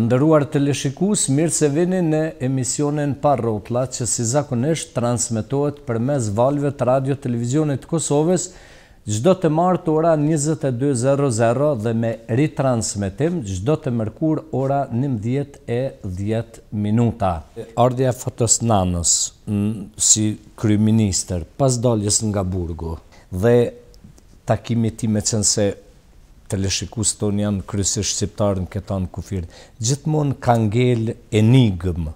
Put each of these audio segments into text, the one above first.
ndëruar të leshikus, mirë se vini në emisionin par rotla që si zakonisht transmitohet për mes valve të radio-televizionit Kosovës gjdo të martë ora 22.00 dhe me rritransmetim gjdo të mërkur ora 11.10 minuta. Ardhja fatos nanës si kryminister pas daljes nga burgu dhe takimi ti me qënëse të leshikus ton janë kryse shqiptarën këtë anë kufirë. Gjithmonë ka ngel e nigëm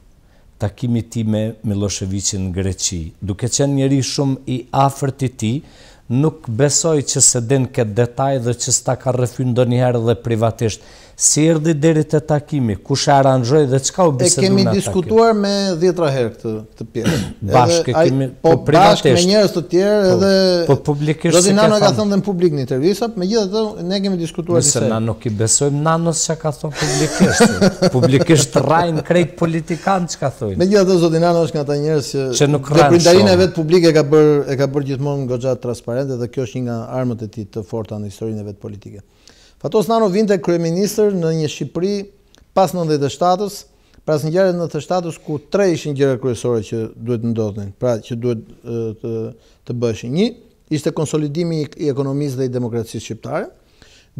takimi ti me Miloševiqin në Greqi. Duke që njeri shumë i afert i ti, nuk besoj që se den këtë detaj dhe që sta ka rëfyndo njëherë dhe privatisht si erdi deri të takimi, ku shë aranjoj dhe qka u bisedu në takim? E kemi diskutuar me djetra herë këtë të pjesë. Bashke kemi, po privatesht. Po, po bashke me njërës të tjerë po, edhe... Po publikisht se ka thamë. nano ka thamë dhe në publik një tërvisa, me gjithë të ne kemi diskutuar njëse. Nëse nano ki besojmë nanos që ka thënë publikisht. Publikisht të rajnë krejt politikanë që ka thujnë. Me gjithë të zotin nano është nga ta njërës që... nuk rajnë shumë. Dhe Fatos Nano vintë kryeminist në një Shqipëri pas 97-s, pras një gjarëje në 97-s ku tre ishin gjëra kryesore që duhet të ndodhnë, pra që duhet të të bëheshin një, ishte konsolidimi i ekonomisë dhe i demokracisë shqiptare.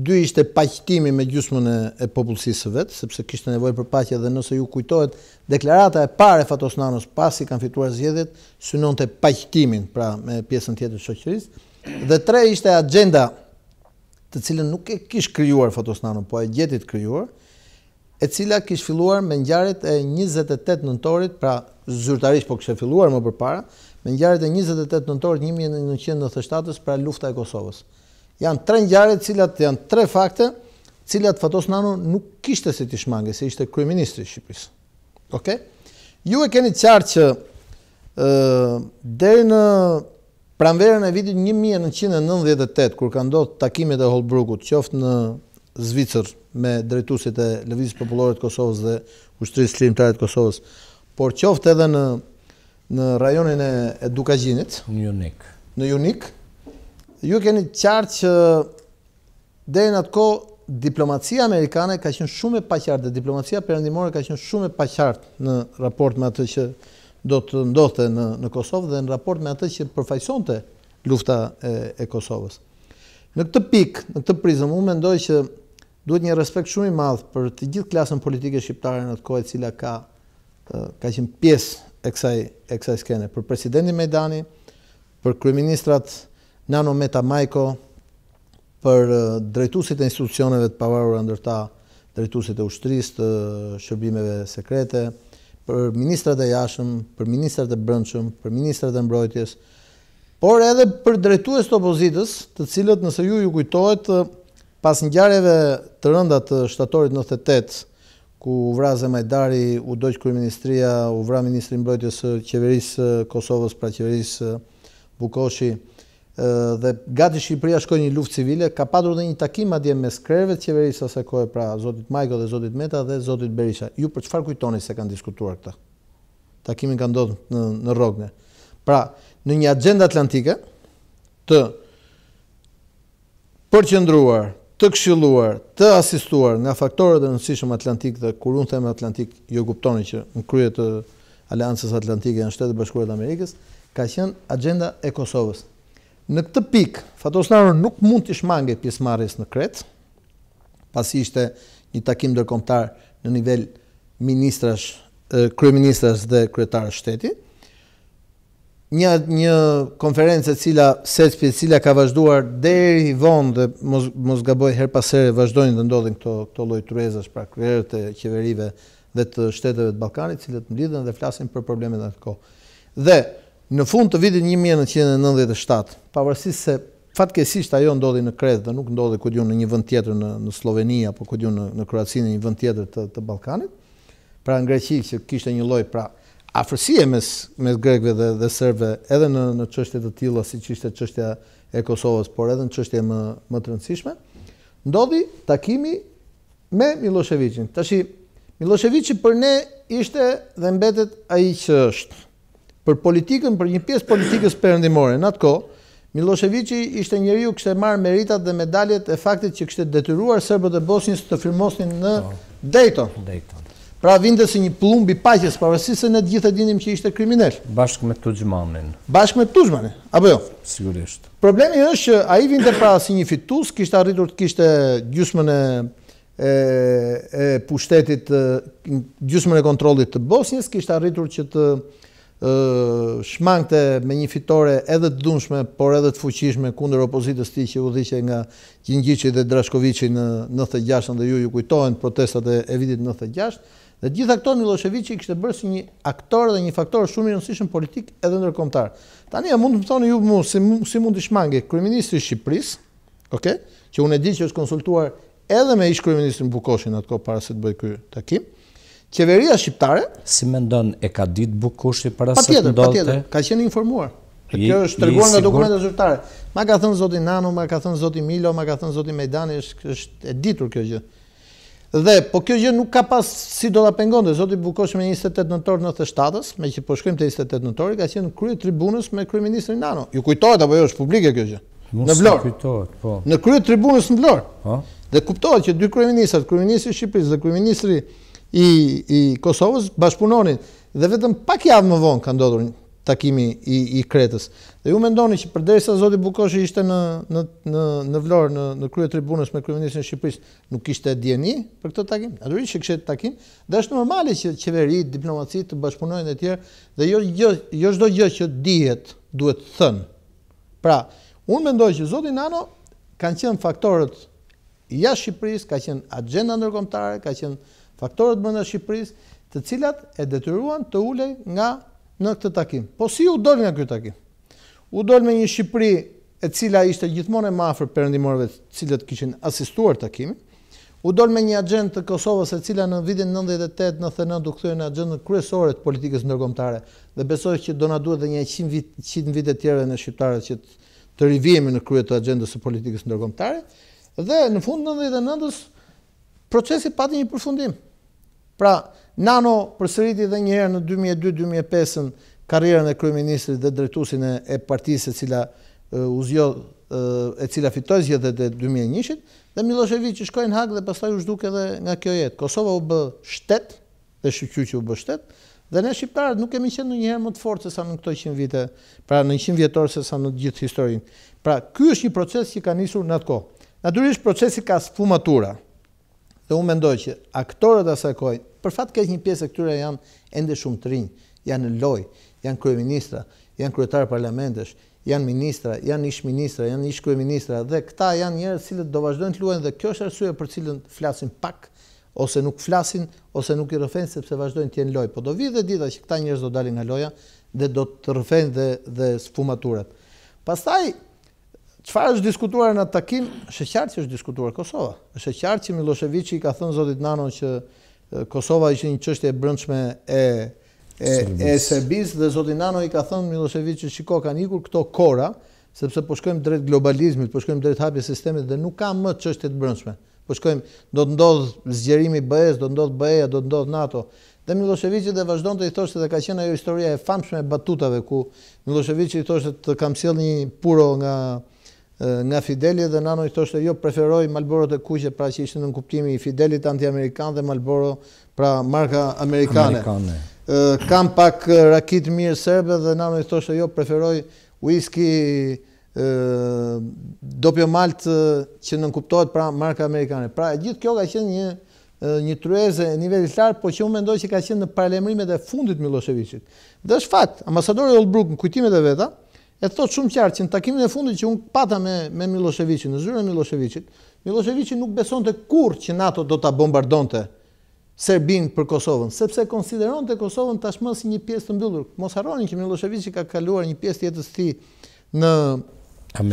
Dy ishte paqëtimi me gjysmën e popullsisë së vet, sepse kishte nevojë për paqe dhe nëse ju kujtohet deklarata e parë e Fatos Nanos pasi kanë fituar zgjedhjet, synonte paqëtimin, pra me pjesën tjetër socialist. Dhe tre ishte agenda të cilën nuk e kish krijuar fotosnanu, po e gjeti të krijuar, e cila kish filluar me ngjarjet e 28 nëntorit, pra zyrtarisht po kishte filluar më përpara, me ngjarjet e 28 nëntorit 1997-s pra lufta e Kosovës. Jan tre ngjarje të cilat janë tre fakte, të cilat Fatosnanu nuk kishte se të shmange, se ishte kryeministri i Shqipërisë. Okej? Okay? Ju e keni qartë që ë deri në Pranverën e vitit 1998, kur ka ndodhë takimet e Holbrukut, qoftë në Zvicër me drejtusit e Lëvizis Populore të Kosovës dhe Ushtëri Slimtare të Kosovës, por qoftë edhe në, në rajonin e Dukagjinit. në Junik, në Junik ju keni qartë që dhejnë në atë ko, diplomacia amerikane ka qenë shumë e paqartë, dhe diplomacia përëndimore ka qenë shumë e paqartë në raport me atë që do të ndodhte në Kosovë dhe në raport me atë që përfajsonte lufta e Kosovës. Në këtë pikë, në këtë prizëm, unë mendoj që duhet një respekt shumë i madhë për të gjithë klasën politike shqiptare në të kohë e cila ka qimë pjesë e kësaj skene, për presidentin Mejdani, për kryeministrat Nano Meta Majko, për drejtusit e institucioneve të pavarur ndërta drejtusit e ushtrist, shërbimeve sekrete, për ministrat e jashëm, për ministrat e brëndshëm, për ministrat e mbrojtjes, por edhe për drejtues të opozitës, të cilët nëse ju ju kujtojt pas një gjarjeve të rëndat të shtatorit 98, ku uvraz e majdari, u dojqë kërë ministria, uvra ministri mbrojtjes qeverisë Kosovës, pra qeverisë Bukoshi, dhe gati Shqipëria shkoi një luftë civile, ka padur edhe një takim madje mes krerëve të qeverisë ose kohë pra zotit Majko dhe zotit Meta dhe zotit Berisha. Ju për çfarë kujtoni se kanë diskutuar këta? Takimin ka ndodhur në në Rrogne. Pra, në një agenda atlantike të përqendruar, të këshilluar, të asistuar nga faktorët e rëndësishëm atlantik dhe kur unë them atlantik, ju kuptoni që në krye të Aleancës Atlantike janë shtetë Bashkuara Amerikës, ka qenë agjenda e Kosovës Në këtë pikë, Fatosnarën nuk mund të shmange pjesëmarrjes në kretë, pasi ishte një takim dërkomtar në nivel ministrash, kryeministrash dhe kryetarë shteti. Një, një konferencë e cila, se të cila ka vazhduar deri vonë dhe mos, mos gaboj her pasere vazhdojnë dhe ndodhin këto, këto lloj tryezash pra kërërët e qeverive dhe të shteteve të Balkanit, cilët më lidhen dhe flasin për problemet në të kohë. Dhe, në fund të vitit 1997, pavarësisht se fatkesisht ajo ndodhi në Kretë dhe nuk ndodhi këtë ju në një vend tjetër në në Sloveni apo ku në në në një vend tjetër të të Ballkanit, pra në Greqi që kishte një lloj pra afërsie mes mes dhe dhe serbëve edhe në në çështje të tilla siç ishte çështja e Kosovës, por edhe në çështje më më të rëndësishme, ndodhi takimi me Miloševićin. Tashi Miloševiçi për ne ishte dhe mbetet ai që është për politikën, për një pjesë politikës përëndimore. Në atë ko, Miloševiqi ishte njëri u kështë e marë meritat dhe medaljet e faktit që kështë e detyruar Serbët e Bosnjës të firmosnin në po. Dejton. Pra vinde si një plumbi pajqës, pa vësi se në gjithë e dinim që ishte kriminell. Bashkë me Tujmanin. Bashkë me Tujmanin, apo jo? Sigurisht. Problemi është që a i vinde pra si një fitus, kishtë arritur të kishtë gjusmën e pushtetit, gjusmën e kontrolit të Bosnjës, kështë arritur që të shmangte me një fitore edhe të dunshme, por edhe të fuqishme kunder opozitës ti që u dhiche nga Gjingjici dhe Drashkovici në 96 dhe ju ju kujtojnë protestat e vitit në 96, dhe gjitha këto i kështë bërë si një aktor dhe një faktor shumë i nësishën politik edhe nërkomtar. Tani e mund të më thonë ju mu si mund të shmange, kërëministri Shqipëris, që unë e di që është konsultuar edhe me ishë kërëministrin Bukoshin atë ko para se të bëjt kërë takim, qeveria shqiptare si mendon e ka ditë bukushi para se të ndodhte patjetër patjetër ka qenë informuar kjo është treguar nga dokumentet zyrtare ma ka thënë zoti Nano ma ka thënë zoti Milo ma ka thënë zoti Mejdani është është e ditur kjo gjë dhe po kjo gjë nuk ka pas si do ta pengonte zoti bukushi me 28 nëntor 97-s me që po shkojmë te 28 nëntor ka qenë krye tribunës me kryeministrin Nano ju kujtohet apo jo është publike kjo gjë Në Vlorë, po. Në krye tribunës në Vlorë. Ëh. Po. Dhe kuptohet që dy kryeministrat, kryeministri i Shqipërisë dhe kryeministri i Kosovës bashkëpunonin dhe vetëm pak javë më vonë ka ndodhur takimi i kretës. Dhe ju mendoni që përderi sa Zoti Bukoshi ishte në vlorë në krye tribunës me Kryeministrën Shqipërisë nuk ishte djeni për këtë takim, naturisht që kështë takim, dhe është normali që qeveri, diplomaci të bashkëpunojnë e tjerë dhe jo shdo jo, jo gjë që dihet duhet thënë. Pra, unë mendoj që Zoti Nano kanë qenë faktorët ja Shqipërisë, ka qenë agenda nërkomtare, ka qenë faktorët faktorët brenda Shqipëris, të cilat e detyruan të ulej nga në këtë takim. Po si u dol nga këtë takim? U dol me një Shqipëri e cila ishte gjithmonë e mafër për të cilat këshin asistuar takimin, u dol me një agent të Kosovës e cila në vidin 98-99 u në agent në kryesore të politikës nërgomtare dhe besoj që do na duhet dhe një 100 vite tjere në Shqiptare që të rivijemi në kryet të agendës të politikës nërgomtare dhe në fund 99-ës procesi pati një përfundim, Pra, Nano përsëriti edhe njëherë në 2002-2005-ën karrierën e kryeministrit dhe drejtuesin e partisë e cila u zgjodh e cila fitoi zgjedhjet e 2001-shit dhe Miloševiçi shkoi në Hag dhe pastaj u zhduk edhe nga kjo jetë. Kosova u b shtet dhe shqyrtuq u b shtet dhe ne shqiptarët nuk kemi qenë ndonjëherë më të fortë se sa në këto 100 vite, pra në 100 vjetor se sa në të gjithë historinë. Pra, ky është një proces që ka nisur në atë kohë. Natyrisht procesi ka sfumatura dhe unë mendoj që aktorët asaj kohë, për fat keq një pjesë e këtyre janë ende shumë të rinj, janë loj, janë kryeministra, janë kryetar parlamentesh, janë ministra, janë ish ministra, janë ish kryeministra dhe këta janë njerëz cilët do vazhdojnë të luajnë dhe kjo është arsye për cilën flasin pak ose nuk flasin ose nuk i rëfenë, sepse vazhdojnë të jenë loj. Po do vi dhe dita që këta njerëz do dalin nga loja dhe do të rëfenë dhe dhe sfumaturat. Pastaj Qëfar është diskutuar në takim? Është qartë që është diskutuar Kosova. Është qartë që Milošević i ka thënë zotit Nano që Kosova ishte një çështje brëndshme brendshme e e Serbis. e dhe zoti Nano i ka thënë Milošević që shiko kanë ikur këto kora, sepse po shkojmë drejt globalizmit, po shkojmë drejt hapjes sistemit dhe nuk ka më çështje të brendshme. Po shkojmë, do të ndodh zgjerimi BE-s, do të ndodh BE-ja, do të ndodh NATO. Dhe Miloševiqi dhe vazhdon të i thoshtë dhe ka qenë ajo historia e famshme e batutave, ku Miloševiqi i thoshtë të kam sjell një puro nga nga Fideli dhe Nano i thoshte jo preferoj Marlboro të kuqe pra që ishte në kuptimin i Fidelit anti-amerikan dhe Marlboro pra marka amerikane. amerikane. kam pak rakit mirë serbe dhe Nano i thoshte jo preferoj whisky e, dopio malt që nën kuptohet pra marka amerikane. Pra gjithë kjo ka qenë një një tryeze në nivel të lartë, por që unë mendoj që ka qenë në paralajmërimet e fundit Miloševićit. Dhe është fat, ambasadori Olbruk në kujtimet e veta, e thot shumë qartë që në takimin e fundit që unë pata me me Miloševićin, në zyrën e Miloševićit, Miloševići nuk besonte kurrë që NATO do ta bombardonte Serbinë për Kosovën, sepse konsideronte Kosovën tashmë si një pjesë të mbyllur. Mos harroni që Miloševići ka kaluar një pjesë jetës së tij në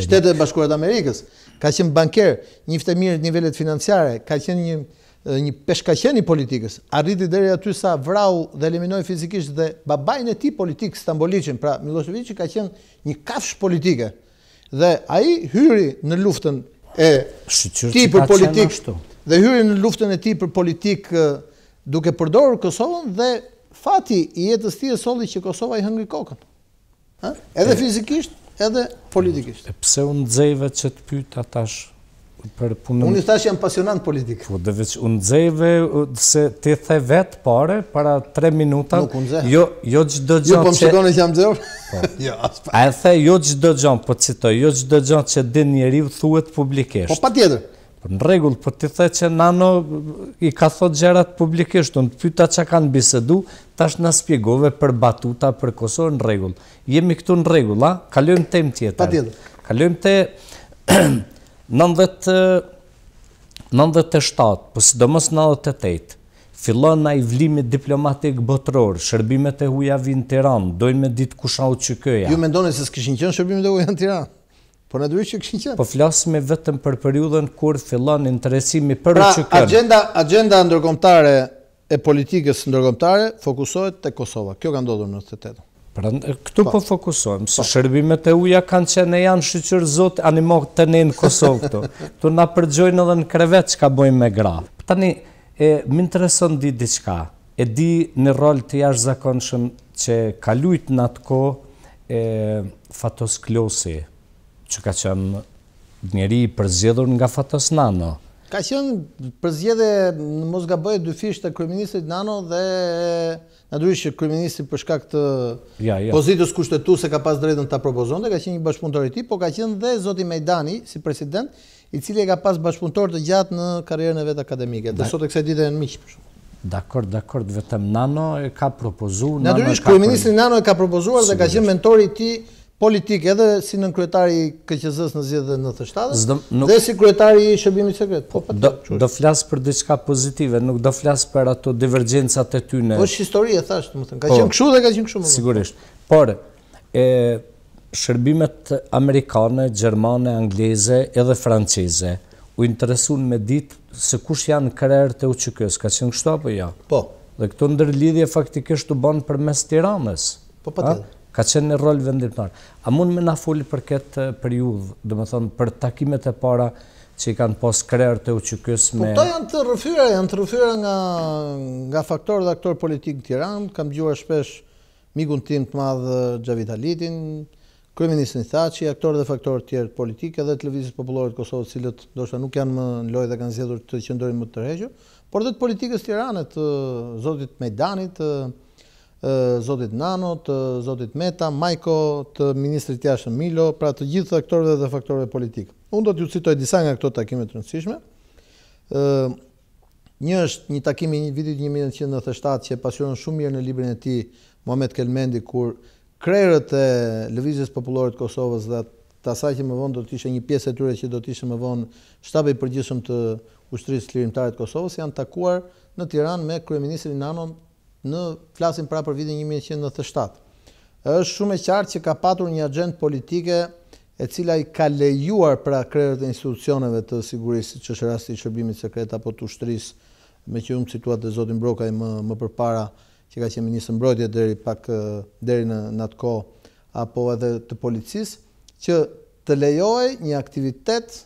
Shtetet e Bashkuara të Amerikës, ka qenë banker, një fëmijë në nivellet financiare, ka qenë një një peshkaqen i politikës, arriti dhe aty sa vrau dhe eliminoj fizikisht dhe babajnë e ti politikë stambolicin, pra Milosevici ka qenë një kafsh politike, dhe aji hyri në luftën e ti për politikë, dhe hyri në luftën e ti për politikë duke përdorë Kosovën, dhe fati i jetës ti e soli që Kosova i hëngri kokën, edhe fizikisht, edhe politikisht. E pse unë dzejve që të pyta tash, për punën... Unë ju thashë jam pasionant politikë. Po, dhe veç, unë dzejve se ti the vetë pare, para tre minuta... Nuk unë dzej. Jo, jo që do Jo, po më shikonë që jam dzejve? Po. jo, A e the, jo që do gjonë, po citoj, jo që do gjonë që din njeri u thuet publikisht. Po, pa tjetër. Po, në regullë, po ti the që nano i ka thot gjerat publikisht, unë të pyta që kanë bisedu, tash në spjegove për batuta, për Kosovë, në regullë. Jemi këtu në regullë, a? Kalojmë te tjetër. Kalojmë te... 97, pësë po sidomos 98, fillon në i vlimit diplomatik botëror, shërbimet e huja vinë Tiran, dojnë me ditë kushau që këja. Ju mendoni se s'këshin qënë shërbimet e huja në Tiran, por në dërë që këshin qënë. Po flasme vetëm për periudën kur fillon interesimi për pra, që këna. Pra, agenda e politikës ndërkomtare fokusohet të Kosova. Kjo ka ndodhur në 98. Pra, këtu po, po fokusohem, se po. shërbimet e uja kanë qene janë shqyqyrë zotë animohë të ne në Kosovë këtu. tu nga përgjojnë edhe në krevet që ka bojnë me gra. Tani, më intereson di diqka, e di në rol të jash zakonëshëm që ka lujtë në atë ko Fatos Klosi, që ka qënë njeri i përzjedhur nga Fatos Nano. Ka qënë përzgjede në Mosga Bëjë dy fishtë të kërëministrit Nano dhe në dryshë kërëministrit përshka këtë pozitës kushtetu se ka pas drejtën të apropozonde, ka qënë një bashkëpuntor i ti, po ka qënë dhe Zoti Mejdani si president, i cili e ka pas bashkëpuntor të gjatë në karrierën e vetë akademike. Dhe sot e kësaj dite e në miqë përshumë. Dakor, dakor, vetëm Nano e ka propozu. Në dryshë kërëministrit Nano e ka propozuar dhe ka qënë mentori ti Politik, edhe si nën kryetari i KQZ-s në zgjedhjen 97 dhe si kryetari i Shërbimit Sekret. Po, do, flasë flas për diçka pozitive, nuk do flas për ato divergjensat e ty në. Po histori e thash, më thënë, ka po. qenë kështu dhe ka qenë kështu më. Sigurisht. Por e shërbimet amerikane, gjermane, angleze edhe franceze u interesun me ditë se kush janë krerë të uqëkës, ka qenë kështu apo ja? Jo? Po. Dhe këto ndërlidhje faktikisht të banë për mes tiranës. Po, pa të ka qenë në rol vendimtar. A mund me na foli për këtë eh, periudhë, dhe të thonë për takimet e para që i kanë posë krerë të uçk me Po to janë të rrëfyera, janë të rrëfyera nga nga faktorë dhe aktor politikë të Tiranës, kam dëgjuar shpesh migun tim të madh eh, Xhavit Alitin, kryeministin Thaçi, aktorë dhe faktorë të tjerë politikë edhe të popullore të Kosovës, cilët ndoshta nuk janë më në lojë dhe kanë zgjedhur të qëndrojnë më të rregull, por dhe të politikës tiranë të eh, zotit Mejdanit, zotit Nano, të zotit Meta, Majko, të ministrit tjashën Milo, pra të gjithë të dhe faktorëve politikë. Unë do t'ju citoj disa nga këto takime të rëndësishme. Një është një takimi një vitit 1997 që e pasionën shumë mirë në librin e ti, Mohamed Kelmendi, kur krejrët e Lëvizjes Populorit Kosovës dhe të asaj që më vonë do t'ishe një pjesë e tyre që do t'ishe më vonë shtabe i përgjithëm të ushtrisë lirimtarit Kosovës, janë takuar në Tiran me Kryeministrin Nanon në flasim pra për vitin 1997. Është shumë e qartë që ka patur një agent politike e cila i ka lejuar pra krerët e institucioneve të sigurisë, që është rasti i shërbimit sekret apo të ushtrisë, me që umë situatë dhe Zotin Brokaj më, më përpara, që ka qenë ministrë mbrojtje deri, pak, deri në, në atë ko, apo edhe të policisë, që të lejoj një aktivitet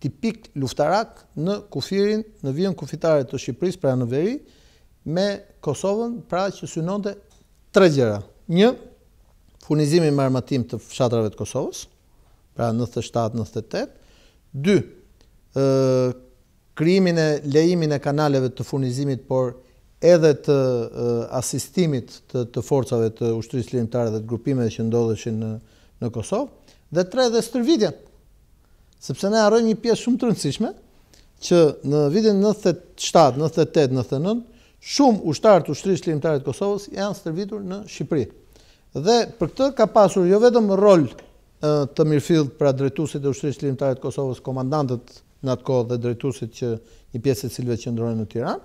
tipik luftarak në kufirin, në vijën kufitare të Shqipëris, pra në veri, me Kosovën, pra që synonte tre gjera. Një, funizimi më armatim të fshatrave të Kosovës, pra 97-98, dy, krijimin e lejimin e kanaleve të funizimit, por edhe të asistimit të forcave të ushtrisë lirimtare dhe të grupime që ndodheshin në Kosovë, dhe tre, dhe stërvidjen, sepse ne arrojmë një pjesë shumë të rëndësishme, që në vitin 97, 98, 99, shumë ushtarë të ushtrisë lindarit Kosovës janë stërvitur në Shqipëri. Dhe për këtë ka pasur jo vetëm rol të mirëfilt pra drejtusit e ushtrisë lindarit Kosovës, komandantët në atë kohë dhe drejtusit që një pjesët cilve që ndronë në Tiran,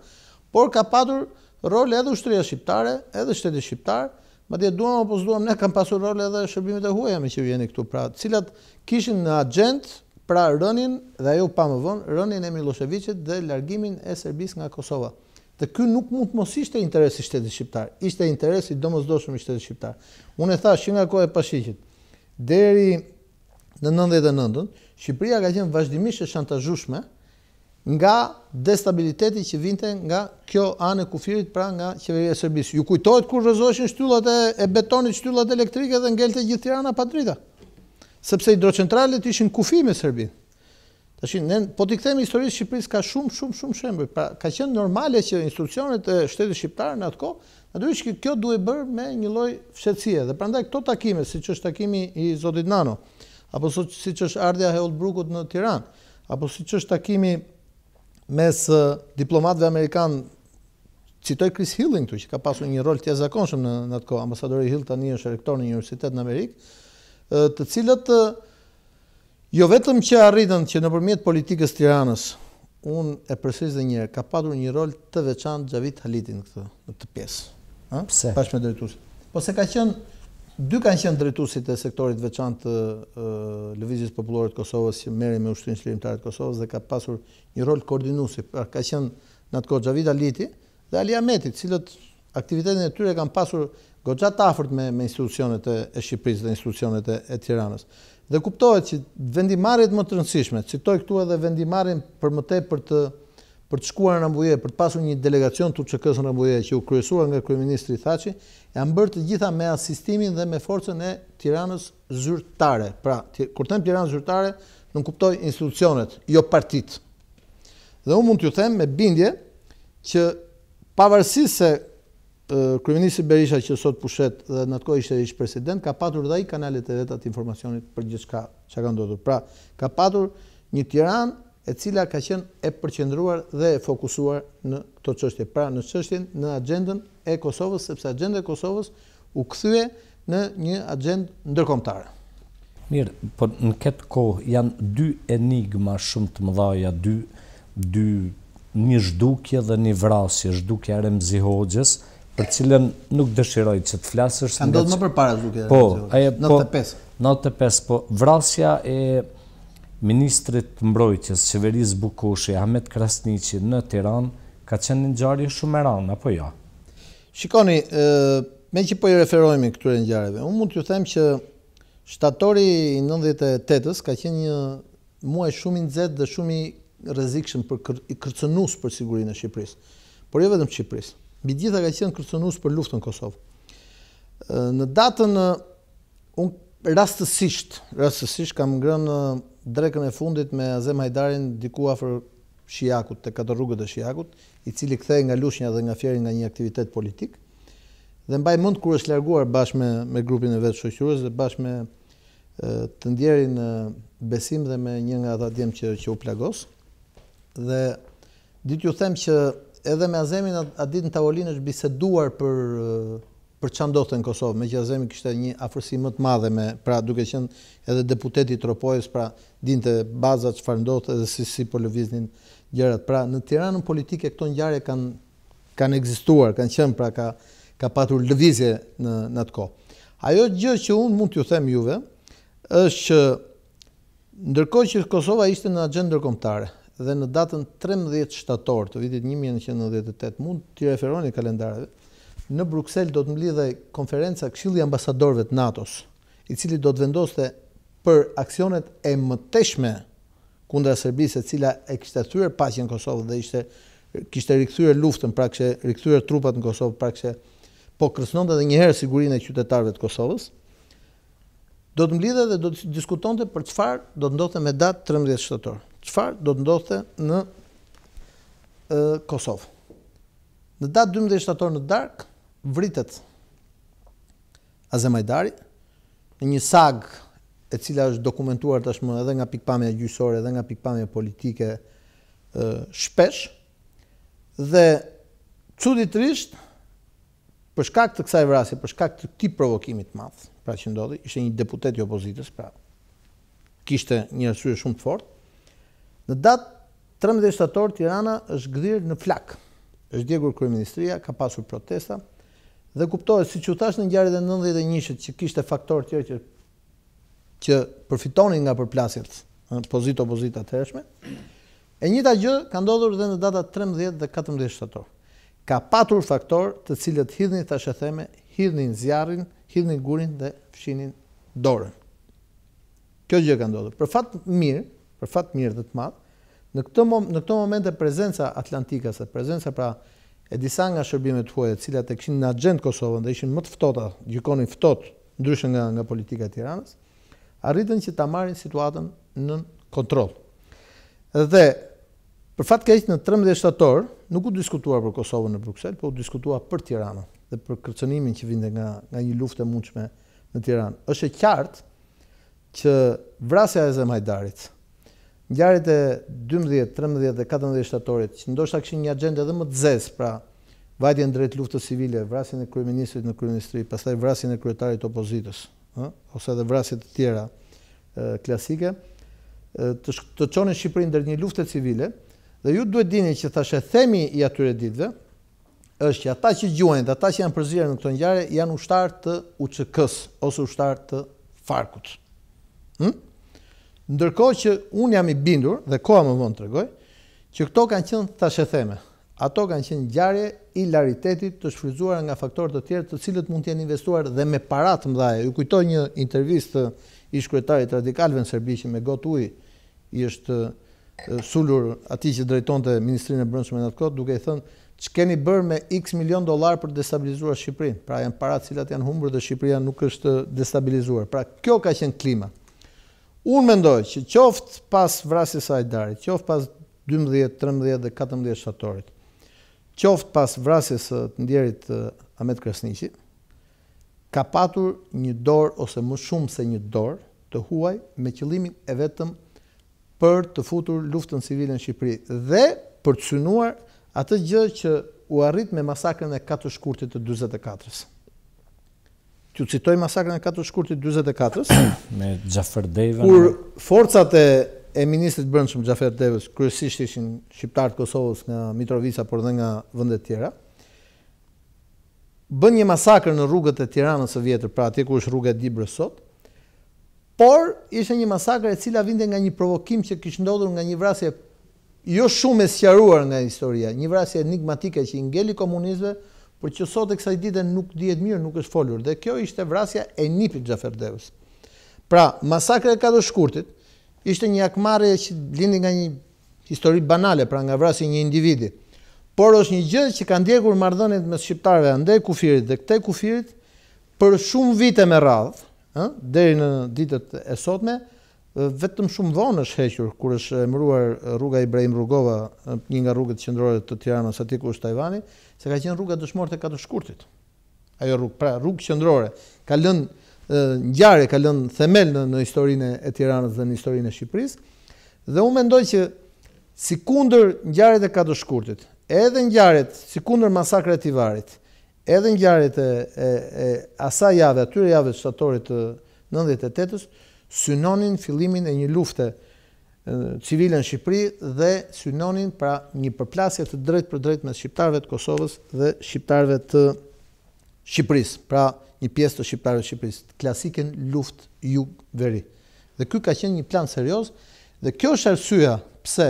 por ka pasur rol edhe ushtria shqiptare, edhe shteti shqiptar, ma dje duham apo zduham, ne kam pasur rol edhe shërbimit e me që vjeni këtu pra, cilat kishin në agent pra rënin dhe ajo pa më vonë, rënin e Miloševiqet dhe largimin e Serbis nga Kosovat. Dhe ky nuk mund të mos ishte interesi i shtetit shqiptar. Ishte interesi domosdoshëm i shtetit shqiptar. Unë e thash që nga koha e pashiqit deri në 99-ën, Shqipëria ka qenë vazhdimisht e shantazhueshme nga destabiliteti që vinte nga kjo anë e kufirit, pra nga qeveria e Serbisë. Ju kujtohet kur rrezoheshin shtyllat e, e betonit, shtyllat elektrike dhe ngelte gjithë Tirana pa drita. Sepse hidrocentralet ishin kufi me Serbinë. Po t'i këthemi historisë Shqipëris ka shumë, shumë, shumë shembre. Pra, ka qenë normale që instruksionet e shtetë shqiptarë në atë ko, në dujsh që kjo duhe bërë me një loj fshetsie. Dhe prandaj këto takime, si që është takimi i Zodit Nano, apo si që është ardhja Heold Brukut në Tiran, apo si që është takimi mes diplomatve Amerikan, citoj Chris Hilling të që ka pasu një rol të zakonshëm në atë ko, ambasadori Hill tani është rektor në Universitet në Amerikë, të cilët Jo vetëm që arritën që në përmjet politikës tiranës, unë e përsejt dhe njërë, ka padur një rol të veçan Gjavit Halitin këtë, në këtë pjesë. Pse? Pashme me drejtusit. Po se ka qenë, dy kanë qenë drejtusit e sektorit veçan të uh, Lëvizis Populore të Kosovës, që meri me ushtrinë shlirimtarit të Kosovës, dhe ka pasur një rol koordinusi. Pra, ka qenë në të kohë Gjavit Haliti dhe Ali Ametit, cilët aktivitetin e tyre kanë pasur gogjat tafërt me, me institucionet e Shqipëris dhe institucionet e Tiranës. Dhe kuptohet që vendimarit më të rëndësishme, citoj këtu edhe vendimarin për më te për të për të shkuar në Ambujë, për të pasu një delegacion të që kësë në Ambujë që u kryesua nga Kryeministri Thaci, e bërë të gjitha me asistimin dhe me forcen e tiranës zyrtare. Pra, kur tem tiranës zyrtare, nuk kuptoj institucionet, jo partit. Dhe unë mund të ju them me bindje që pavarësisht se Kryeministri Berisha që sot pushet dhe në të kohë ishte ish president, ka patur dhe i kanalet e vetat informacionit për gjithë shka që ka ndodur. Pra, ka patur një tiran e cila ka qenë e përqendruar dhe e fokusuar në të qështje. Pra, në qështjen në agendën e Kosovës, sepse agendë e Kosovës u këthyje në një agendë ndërkomtarë. Mirë, për po në këtë kohë janë dy enigma shumë të mëdhaja, dy një zhdukje dhe një vrasje, zhdukja Remzi Hoxhës, për cilën nuk dëshiroj që të flasësh. Ka ndodhë më për para duke, po, aje, 95. Po, 95, po, vrasja e Ministrit të mbrojtjes, Qeveris Bukushi, Ahmet Krasnici në Tiran, ka qenë një gjarje shumë e ranë, apo jo? Shikoni, me që po i referojme këture një unë mund të ju them që shtatori i 98-ës ka qenë një muaj shumë i nëzet dhe shumë i rezikshën për i kërcënus për sigurinë e Shqipërisë, por jo vetëm Shqipërisë. Mbi gjitha ka qenë kërcënues për luftën e Kosovës. Në datën un rastësisht, rastësisht kam ngrënë drekën e fundit me Azem Hajdarin diku afër Shijakut, te katër rrugët e Shijakut, i cili kthehej nga Lushnja dhe nga Fieri nga një aktivitet politik. Dhe mbaj mend kur është larguar bashkë me me grupin e vet shoqërues dhe bashkë me të ndjerin besim dhe me një nga ata djem që, që u plagos. Dhe ditë ju them që edhe me Azemin atë ditë në tavolinë është biseduar për për çan ndodhte në Kosovë, me që Azemi kishte një afërsi më të madhe me pra duke qenë edhe deputeti i Tropojës, pra dinte baza çfarë ndodhte dhe si si po lëviznin gjërat. Pra në Tiranën politike këto ngjarje kanë kanë ekzistuar, kanë qenë pra ka ka patur lëvizje në në atë kohë. Ajo gjë që un mund t'ju them juve është që ndërkohë që Kosova ishte në agjendën ndërkombëtare, dhe në datën 13 shtator të vitit 1998 mund të i referoni kalendarëve, në Bruxelles do të mblidhe konferenca i ambasadorve të NATO-s, i cili do të vendoste për aksionet e mëteshme kundra Serbisë, cila e kishte thyrë në Kosovë dhe ishte, kishte rikëthyrë luftën, pra kështë rikëthyrë trupat në Kosovë, pra kështë po kërsnon dhe njëherë sigurin e qytetarve të Kosovës, do të mblidhe dhe do të diskutonte për qëfar do të ndote me datë 13 shtëtorë qëfar do të ndodhte në Kosovë. Në datë 12 shtator në dark, vritet Azemajdari, në një sagë e cila është dokumentuar tashmë edhe nga e gjysore, edhe nga e politike shpesh, dhe cuditrisht, përshkak të kësaj vrasje, përshkak të ti provokimit madhë, pra që ndodhi, ishte një deputet i opozitës, pra kishte një rësurë shumë të fortë, Në datë 13 shtator, Tirana është gëdhirë në flak. është djegur Kryeministria, ka pasur protesta, dhe kuptohet, si që u thash në njarë dhe nëndhe dhe njëshet, që kishte faktor tjerë që, që përfitonin nga përplasjet, pozit-opozit atë hershme, e njëta gjë ka ndodhur dhe në data 13 dhe 14 shtator. Ka patur faktor të cilët hidhni të asheteme, hidhni në zjarin, hidhni gurin dhe fshinin dorën. Kjo gjë ka ndodhur. Për fatë mirë, për fat të mirë dhe të madh. Në këtë në këtë moment e prezenca atlantike se prezenca pra e disa nga shërbimet tuaja të cilat e kishin në agjent Kosovën dhe ishin më të ftohta, gjikonin ftoht ndryshe nga nga politika e Tiranës, arritën që ta marrin situatën në kontroll. Dhe për fat keq në 13 shtator nuk u diskutuar për Kosovën në Bruksel, por u diskutuar për Tiranën dhe për kërcënimin që vinte nga nga një luftë e mundshme në Tiranë. Është e qartë që vrasja e Zemajdarit, Njarët e 12, 13 dhe 14 shtatorit, që ndoshta këshin një agenda edhe më të zes, pra vajtjen drejt luftës civile, vrasin e kryeministrit në kryeministri, pasaj vrasin e kryetarit opozitës, ose edhe vrasit të tjera klasike, të, qonën të Shqipërin dhe një luftës civile, dhe ju duhet dini që thashe themi i atyre ditve, është që ata që gjuajnë dhe ata që janë përzirë në këto njare, janë ushtarë të uqëkës, ose ushtarë të Farkut. Hmm? Ndërkohë që un jam i bindur dhe koha më vonë tregoj që këto kanë qenë tashetheme. Ato kanë qenë ngjarje laritetit të shfryzuar nga faktorë të tjerë të cilët mund të jenë investuar dhe me para të mëdha. Ju kujtoj një intervistë ish kryetarit radikal në Serbi që me gotë ujë i është sulur ati që drejton të Ministrinë e Brëndshme në atë kod, duke i thënë që keni bërë me x milion dolar për destabilizuar Shqipërinë. Pra janë parat cilat janë humbrë dhe Shqipëria nuk është destabilizuar. Pra kjo ka qenë klima. Unë mendoj që qoftë pas vrasjes Ajdarit, qoftë pas 12, 13 dhe 14 shtatorit, qoftë pas vrasjes të ndjerit Ahmet Amet ka patur një dorë ose më shumë se një dorë të huaj me qëllimin e vetëm për të futur luftën civile në Shqipëri dhe për të synuar atë gjë që u arrit me masakrën e katë shkurtit të 24-së. Ju citoj masakrën e 4 shkurtit 44-s me Xhafer Deva. Kur forcat e e ministrit brendshëm Xhafer Devës kryesisht ishin shqiptarët të Kosovës nga Mitrovica por edhe nga vende të tjera. Bën një masakrë në rrugët e Tiranës së vjetër, pra atje ku është rruga e Dibrës sot. Por ishte një masakrë e cila vinte nga një provokim që kishte ndodhur nga një vrasje jo shumë e sqaruar nga historia, një vrasje enigmatike që i ngeli komunistëve, por që sot e kësaj dite nuk dihet mirë, nuk është folur, dhe kjo ishte vrasja e nipit Gjaferdeus. Pra, masakre e kado shkurtit, ishte një akmare që lindin nga një histori banale, pra nga vrasi një individi. Por është një gjithë që kanë djekur mardhënit me shqiptarve, ande kufirit dhe këte kufirit, për shumë vite me radhë, deri në ditët e sotme, vetëm shumë dhonë është hequr kur është emëruar rruga Ibrahim Rugova, një nga rrugët qendrore të Tiranës aty ku është Tajvani, se ka qenë rruga dëshmorë të katër shkurtit. Ajo rrugë, pra rrugë qendrore, ka lënë ngjarje, ka lënë themel në, në historinë e Tiranës dhe në historinë e Shqipërisë. Dhe unë mendoj që sikundër ngjarjet e katër shkurtit, edhe ngjarjet sikundër masakrave të Tivarit, edhe ngjarjet e, e, e asaj jave, atyre javës shtatorit të 98-s, synonin fillimin e një lufte civile në Shqipëri dhe synonin pra një përplasje të drejt për drejt me Shqiptarve të Kosovës dhe Shqiptarve të Shqipëris, pra një pjesë të Shqiptarve të Shqipëris, klasikin luft jug veri. Dhe kjo ka qenë një plan serios dhe kjo është arsyja pse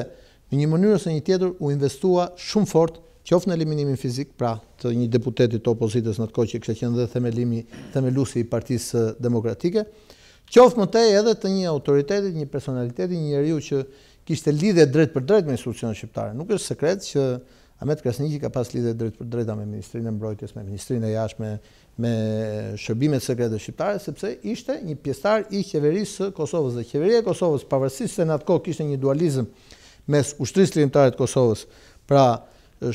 në një mënyrë ose një tjetër u investua shumë fort qoftë në eliminimin fizik pra të një deputeti të opozitës në të koqë që kështë qenë dhe themelusi i partisë demokratike, qoftë më tej edhe të një autoriteti, një personaliteti, një njeriu që kishte lidhje drejt për drejt me institucionet shqiptare. Nuk është sekret që Ahmet Krasniqi ka pas lidhje drejt për drejta me Ministrinë e Mbrojtjes, me Ministrinë e Jashtme, me shërbimet sekrete shqiptare, sepse ishte një pjesëtar i qeverisë së Kosovës dhe qeveria e Kosovës, pavarësisht se në atë kohë kishte një dualizëm mes ushtrisë lirëtare të Kosovës, pra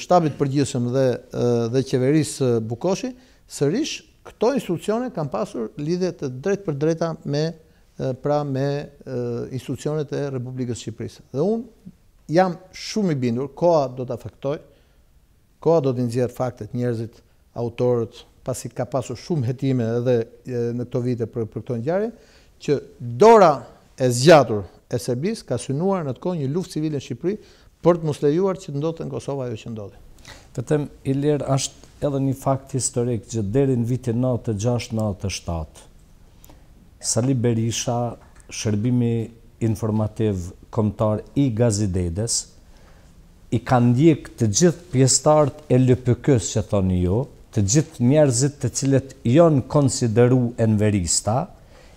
shtabit përgjithshëm dhe dhe qeverisë Bukoshi, sërish këto institucionet kanë pasur lidhje të drejt për drejta me pra me institucionet e Republikës Shqipërisë. Dhe unë jam shumë i bindur, koa do të afektoj, koa do të nëzjerë faktet njerëzit, autorët, pasi ka pasur shumë hetime edhe në këto vite për, për këto gjarë, që dora e zgjatur e Serbis ka synuar në të kohë një luft civil në Shqipëri për të muslejuar që të ndodhë në Kosova jo që ndodhë. Vetëm, Ilir, ashtë edhe një fakt historik që deri në vitin 96-97, Sali Berisha, shërbimi informativ komtar i Gazidedes, i ka ndjek të gjithë pjestart e lëpëkës që thoni jo, të gjithë njerëzit të cilet jonë konsideru enverista,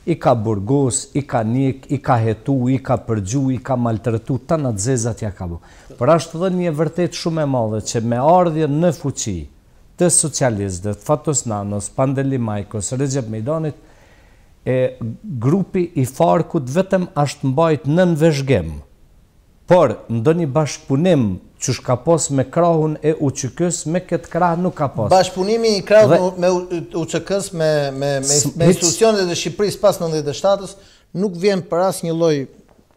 i ka burgos, i ka njek, i ka hetu, i ka përgju, i ka maltretu, të në të zezat ja ka bu. Për ashtë dhe një vërtet shumë e madhe që me ardhje në fuqi, të socialistët, Fatos Nanos, Pandeli Majkos, Rezjep e grupi i farkut vetëm ashtë mbajt në nënveshgem, por ndë një bashkëpunim që shka pos me krahun e uqëkës, me këtë krah nuk ka pos. Bashkëpunimi i krahut me uqëkës, me institucionet dhe Shqipëris pas 97-ës, nuk vjen për asë një loj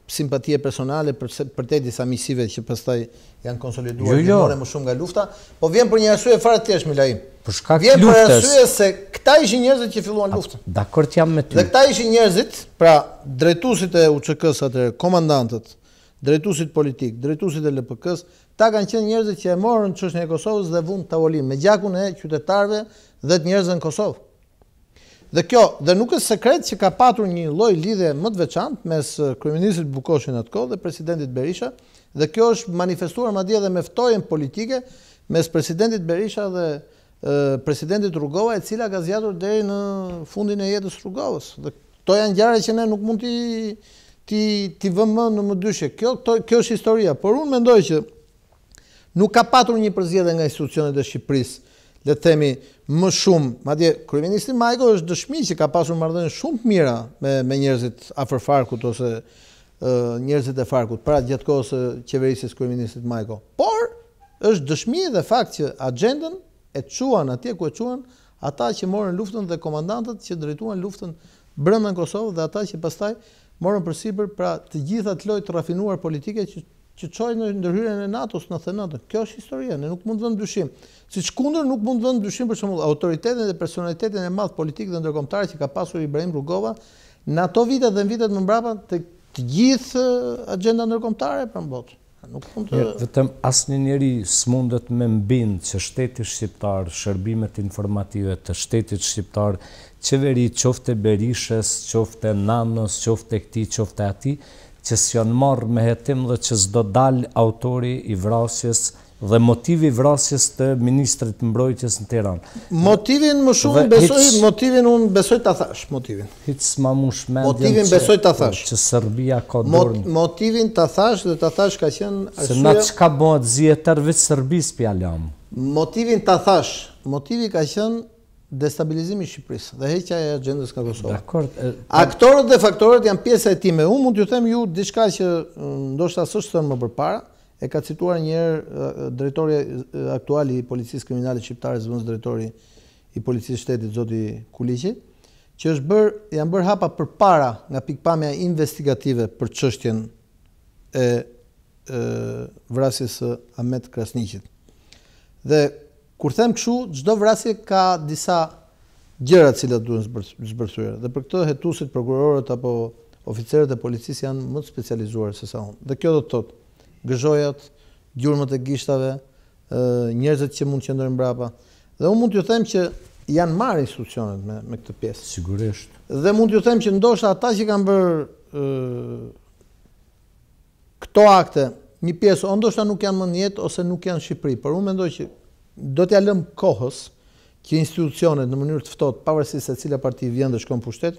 simpatie personale për për të disa miqësive që pastaj janë konsoliduar jo, jo. më shumë nga lufta, po vjen për një arsye fare të thjeshtë Milaim. Për shkak luftës. Vjen për arsye se këta ishin njerëzit që filluan luftën. Dakor jam me ty. Dhe këta ishin njerëzit, pra drejtuesit e UÇK-s atë komandantët, drejtuesit politik, drejtuesit e LPK-s, ta kanë qenë njerëzit që e morën çështën e Kosovës dhe vënë tavolinë me gjakun e qytetarëve dhe të njerëzën Kosovë. Dhe kjo, dhe nuk e sekret që ka patur një loj lidhe më të veçant mes uh, kriminisit Bukoshin atë kohë dhe presidentit Berisha, dhe kjo është manifestuar ma dje dhe meftojen politike mes presidentit Berisha dhe uh, presidentit Rugova e cila ka zjatur deri në fundin e jetës Rugovës. Dhe to janë gjare që ne nuk mund t'i vëmë në më dyshe. Kjo është historia, por unë mendoj që nuk ka patur një përzjede nga institucionet e Shqipërisë, le temi më shumë, ma dje, kërëministri Majko është dëshmi që ka pasur mardhënë shumë të mira me njerëzit afer farkut ose njerëzit e farkut, pra gjatë kohës qeverisis Kryeministit Majko. Por, është dëshmi dhe fakt që agendën e quan, atje ku e quan, ata që morën luftën dhe komandantët që drejtuan luftën brëndën Kosovë dhe ata që pastaj morën për Sibër pra të gjitha të lojtë rafinuar politike që që qojë në ndërhyrën e NATO-s në thenatën. Kjo është historia, ne nuk mund të vëndë dushim. Si që kunder nuk mund të vëndë dushim për shumë autoritetin dhe personalitetin e madhë politikë dhe ndërkomtarit që ka pasur Ibrahim Rugova në ato vitet dhe në vitet më mbrapa të gjithë agenda ndërkomtare për botë. Nuk mund të... Jo, Vëtëm asë një njeri së mundet me mbinë që shtetit shqiptar, shërbimet informative të shtetit shqiptar, qeveri qofte berishes, qofte nanës, qofte këti, qofte ati, që s'jon marrë me jetim dhe që s'do dal autori i vrasjes dhe motivi vrasjes të ministrit mbrojtjes në Tiran. Motivin më shumë besoj, motivin unë besoj të thash, motivin. Hitës ma më shmendjen Motivin besoj të thash. Që Serbia ka dërmë. Motivin të thash dhe të thash ka qenë... Se na që ka bëhet zjetër vëtë Serbis lëmë. Motivin të thash, motivi ka qenë destabilizimi Shqipërisë dhe heqja e agjendës nga Kosova. Dakor. Aktorët dhe faktorët janë pjesa e time. Unë mund t'ju them ju diçka që mm, ndoshta s'është thënë më përpara, e ka cituar një herë drejtori aktual i policisë kriminale shqiptare, zëvon drejtori i policisë shtetit zoti Kuliqi, që është bër, janë bër hapa përpara nga pikpamja investigative për çështjen e e vrasjes së Ahmet Krasniqit. Dhe kur them këshu, çdo vrasje ka disa gjëra të cilat duhen zbërthyer. Dhe për këtë hetuesit prokurorët apo oficerët e policisë janë më të specializuar se sa unë. Dhe kjo do të thotë gëzojat, gjurmët e gishtave, njerëzët njerëzit që mund të qëndrojnë mbrapa. Dhe unë mund t'ju them që janë marrë instruksionet me me këtë pjesë. Sigurisht. Dhe mund t'ju them që ndoshta ata që kanë bërë këto akte, një pjesë ndoshta nuk janë në jetë ose nuk janë në Shqipëri, por unë mendoj që do t'ja lëmë kohës që institucionet në mënyrë të ftohtë pavarësisht se cila parti vjen dhe shkon në pushtet,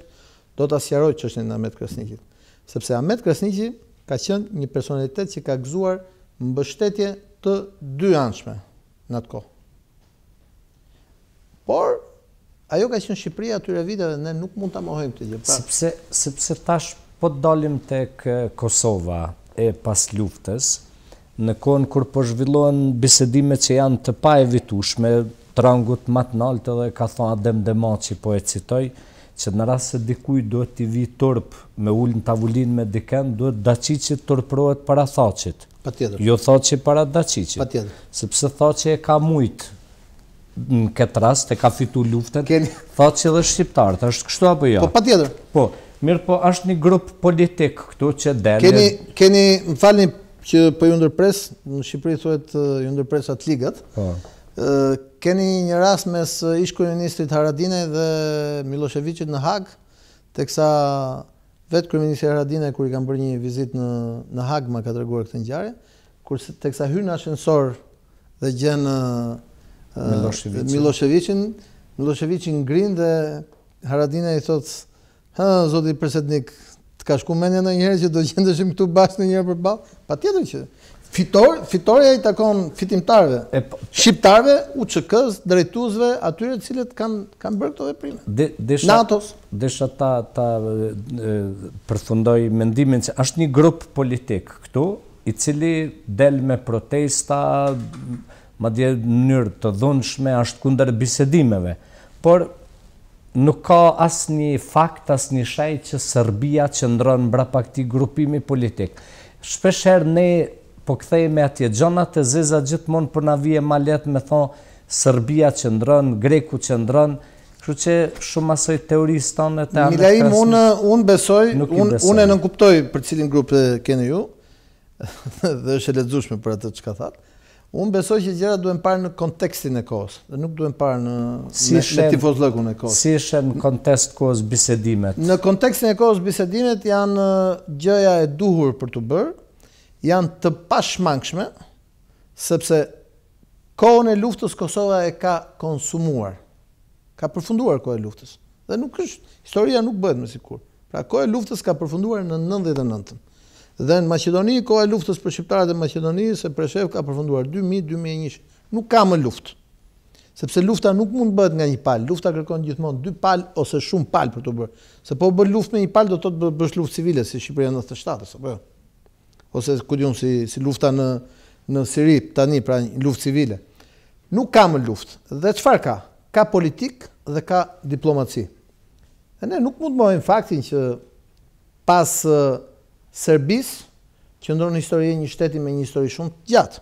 do ta sqaroj çështjen e Ahmet Krasniqit. Sepse Ahmet Krasniqi ka qenë një personalitet që ka gëzuar mbështetje të dy anshme në atë kohë. Por ajo ka qenë Shqipëria atyre viteve ne nuk mund ta mohojmë këtë gjë. Pra... Sepse sepse tash po dalim tek Kosova e pas luftës, në konë kur po zhvillohen bisedimet që janë të paevitueshme, trangut më të lartë dhe ka thonë Adem Demaci po e citoj që në rrasë se dikuj duhet t'i vi tërp me ullën t'avullin me diken, duhet dacicit tërprohet para thacit. Pa Jo thacit para dacicit. Pa tjeder. Sëpse thacit e ka mujt në këtë rrasë, të ka fitu luftën, Keni... thacit dhe shqiptarët, është kështu apo ja? Jo? Po, pa tjeder. Po, mirë po, është një grupë politikë këtu që dene... Keni, keni më falin, që po ju ndërpres, në Shqipëri thuhet ju ndërpres atë ligat. Ë po. keni një rast mes ish ministrit Haradinaj dhe Miloševićit në Hag, teksa vetë kryeministri Haradinaj kur i kanë bërë një vizitë në në Hag më ka treguar këtë ngjarje, kur teksa hyn në ascensor dhe gjen Miloševiqin, Miloševićin, Miloševićin ngrin dhe Haradinaj i thotë, "Hë, zoti presidentik, të ka shku menja në njëherë që do të këtu bashkë në njëherë për pa patjetër që fitor, fitorja i takon fitimtarve, e po, shqiptarëve, s drejtuesve, atyre të cilët kanë kanë bërë këto veprime. De, NATO-s, desha ta ta përfundoj mendimin se është një grup politik këtu i cili del me protesta madje në mënyrë të dhunshme, është kundër bisedimeve. Por nuk ka asë një fakt, asë një shaj që Serbia që ndronë mbra këti grupimi politik. Shpesher ne po me atje, gjonat e zeza gjithmonë për na vje ma letë me thonë Serbia që ndronë, Greku që ndronë, që që shumë asoj teorisë tonë e të anë të kresë. Unë, unë besoj, unë, unë e nënkuptoj për cilin grupë e kene ju, dhe është e ledzushme për atë që ka thatë, Unë besoj që gjera duhen parë në kontekstin e kohës, dhe nuk duhen parë në tifozlëgun e kohës. Si ishe në kontekst kohës bisedimet? Në kontekstin e kohës bisedimet janë gjëja e duhur për të bërë, janë të pashmangshme, sepse kohën e luftës Kosova e ka konsumuar, ka përfunduar kohë e luftës, dhe nuk është, historia nuk bëhet më sikur, pra kohë e luftës ka përfunduar në 99-ën. Dhe në Macedoni, koha e luftës për shqiptarët e Macedonisë, se Preshev ka përfunduar 2000-2001, nuk ka më luftë. Sepse lufta nuk mund bëhet nga një palë, lufta kërkon gjithmonë dy palë ose shumë palë për të bërë. Se po bërë luftë me një palë, do të të bërë luftë civile, si Shqipëria në 97 shtatës, jo? ose bërë. Ose kudion si lufta në Siri, tani, pra një luftë civile. Nuk ka më luftë, dhe qëfar ka? Ka politikë dhe ka diplomaci. E ne nuk mund mojnë faktin që pas Serbis, që ndronë një histori një shteti me një histori shumë të gjatë,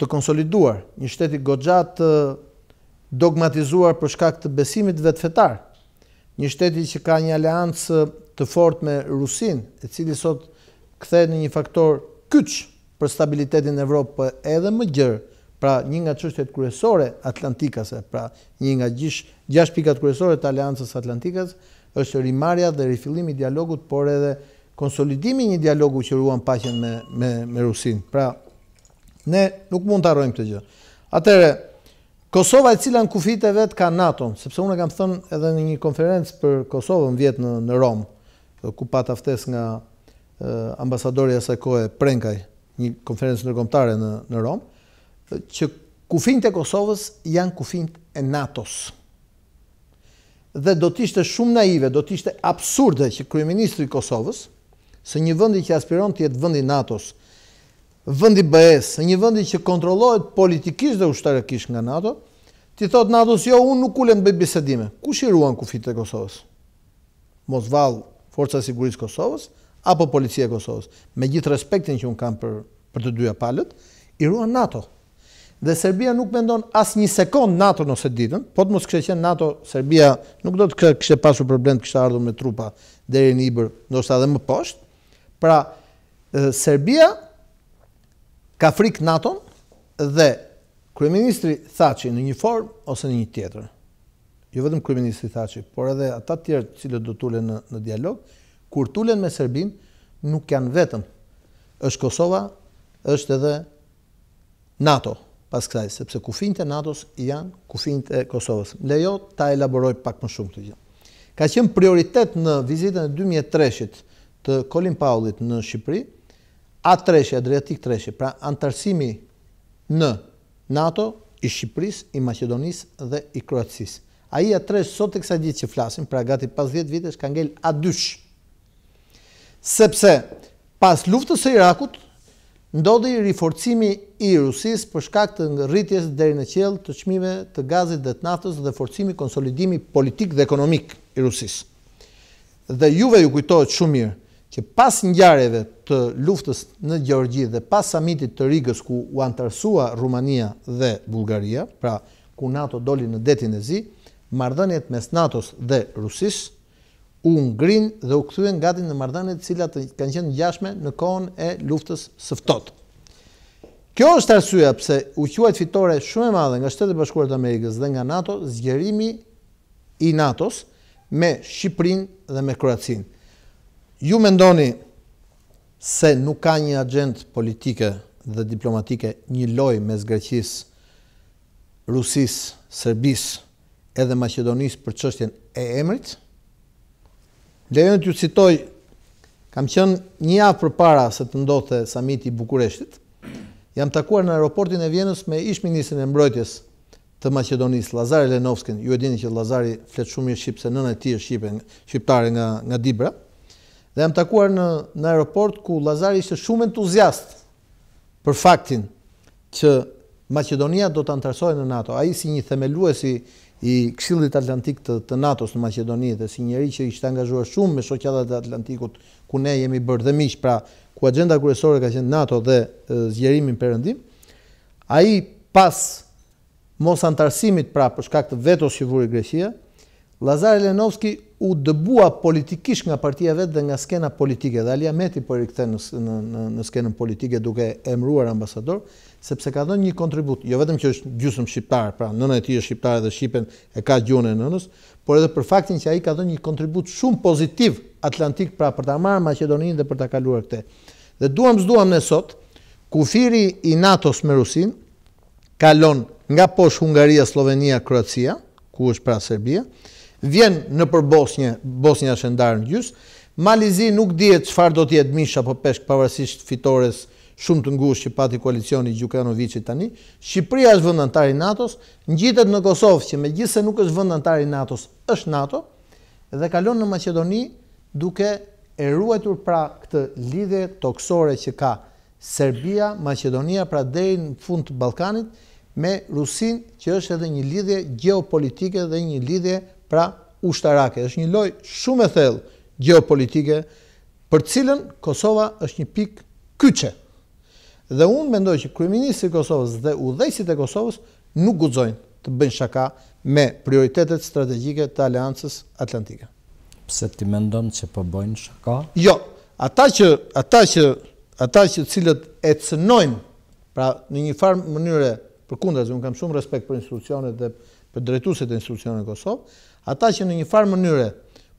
të konsoliduar, një shteti gogjatë dogmatizuar për shkak të besimit vetëfetar, një shteti që ka një aleancë të fort me Rusin, e cili sot këthe në një faktor kyqë për stabilitetin e Evropë për edhe më gjërë, pra një nga qështet kërësore Atlantikase, pra një nga gjish, gjash pikat kërësore të aleancës Atlantikas, është rimarja dhe rifilimi dialogut, por edhe konsolidimi një dialogu që ruan pashen me, me, me Rusin. Pra, ne nuk mund të arrojmë të gjë. Atere, Kosova e cila në kufit e vetë ka NATO, sepse unë e kam thënë edhe në një konferencë për Kosovë në vjetë në, në Romë, ku pat aftes nga uh, ambasadori e sajko e prengaj, një konferencë nërgomtare në, në Romë, që kufin të Kosovës janë kufin e NATO-s dhe do të ishte shumë naive, do të ishte absurde që kryeministri i Kosovës, se një vëndi që aspiron të jetë vëndi NATO-s, vëndi BES, një vëndi që kontrolohet politikisht dhe ushtarakisht nga NATO, ti thot NATO-s, jo, unë nuk ullem bëj bisedime. Ku shiruan kufit të Kosovës? Mosval, Forca Sigurisë Kosovës, apo Policia Kosovës? Me gjithë respektin që unë kam për të dyja palët, i ruan NATO. Dhe Serbia nuk mendon as një sekund NATO nëse ditën, po të mos kështë qenë NATO, Serbia nuk do të kështë pasur problem të kështë ardhur me trupa dhe e një ndoshta dhe më poshtë, Pra, Serbia ka frik NATO-n dhe Kryeministri Thaci në një formë ose në një tjetër. Jo vetëm Kryeministri Thaci, por edhe ata tjerë cilët do tullen në, në dialog, kur tullen me Serbin, nuk janë vetëm. është Kosova, është edhe NATO, pas kësaj, sepse kufinjt e NATO-s janë kufinjt e Kosovës. Lejo ta elaboroj pak më shumë të gjithë. Ka qenë prioritet në vizitën e 2003-shit, të Colin Powellit në Shqipëri, A3, Adriatik 3, pra antarësimi në NATO, i Shqipëris, i Macedonis dhe i Kroatsis. i A3, sot e kësa gjithë që flasim, pra gati pas 10 vite, shka ngell A2. Sepse, pas luftës e Irakut, ndodhi riforcimi i Rusis për shkak të rritjes dhe në qel të qmime të gazit dhe të naftës dhe forcimi konsolidimi politik dhe ekonomik i Rusis. Dhe juve ju kujtojtë shumë mirë, që pas njareve të luftës në Gjorgji dhe pas samitit të rigës ku u antarësua Rumania dhe Bulgaria, pra ku NATO doli në detin e zi, mardënjet mes NATO-s dhe Rusis u ngrin dhe u këthuen gati në mardënjet cilat kanë qenë njashme në kohën e luftës sëftot. Kjo është arsua pëse u quajt fitore shumë e madhe nga shtetë bashkuarët Amerikës dhe nga NATO, zgjerimi i NATO-s me Shqiprin dhe me Kroacinë ju me ndoni se nuk ka një agent politike dhe diplomatike një loj me zgreqis Rusis, Serbis edhe Macedonis për qështjen e emrit lejën të ju citoj kam qënë një avë për para se të ndote samit i Bukureshtit jam takuar në aeroportin e Vienës me ish ministrin e mbrojtjes të Macedonis, Lazari Lenovskin ju e dini që Lazari fletë shumë i Shqipë se nënë e ti e Shqiptare nga Dibra Dhe jam takuar në në aeroport ku Lazari ishte shumë entuziast për faktin që Maqedonia do të ndërsohej në NATO. Ai si një themelues i kshillit Këshillit Atlantik të, të NATO-s në Maqedoni dhe si njëri që ishte angazhuar shumë me shoqëtat e Atlantikut ku ne jemi bërë dhe miq, pra ku agenda kryesore ka qenë NATO dhe zgjerimin perëndim. Ai pas mos antarësimit pra për shkak të vetos që vuri Greqia, Lazar Lenovski u dëbua politikisht nga partia vetë dhe nga skena politike, dhe Alia Meti për i këte në skenën politike duke emruar ambasador, sepse ka dhënë një kontribut, jo vetëm që është gjusëm shqiptar, pra nëna e ti është shqiptar dhe Shqipen e ka gjune nënës, por edhe për faktin që a i ka dhënë një kontribut shumë pozitiv atlantik, pra për ta marë Macedoninë dhe për ta kaluar këte. Dhe duham zduham nësot, kufiri i NATO-s me Rusin, kalon nga posh Hungaria, Slovenia, Kroatia, ku është pra Serbia, vjen në për Bosnje, Bosnja ndarë në gjysë, Malizi nuk djetë qëfar do tjetë misha për peshkë pavarësisht fitores shumë të ngush që pati koalicioni Gjukanovici tani, Shqipria është vëndantari Natos, në gjithet në Kosovë që me gjithse nuk është vëndantari Natos, është Nato, dhe kalon në Macedoni duke eruajtur pra këtë lidhe toksore që ka Serbia, Macedonia, pra dhejnë fund të Balkanit, me Rusin që është edhe një lidhje geopolitike dhe një lidhje pra ushtarake, është një loj shumë e thellë geopolitike, për cilën Kosova është një pik kyqe. Dhe unë mendoj që kryeministri i Kosovës dhe udhëheqësit e Kosovës nuk guxojnë të bëjnë shaka me prioritetet strategjike të Aleancës Atlantike. Pse ti mendon që po bëjnë shaka? Jo, ata që ata që ata që cilët e cënojnë, pra në një farë mënyre përkundrazi, un kam shumë respekt për institucionet dhe për drejtuesit e institucioneve të Kosovës, ata që në një farë mënyre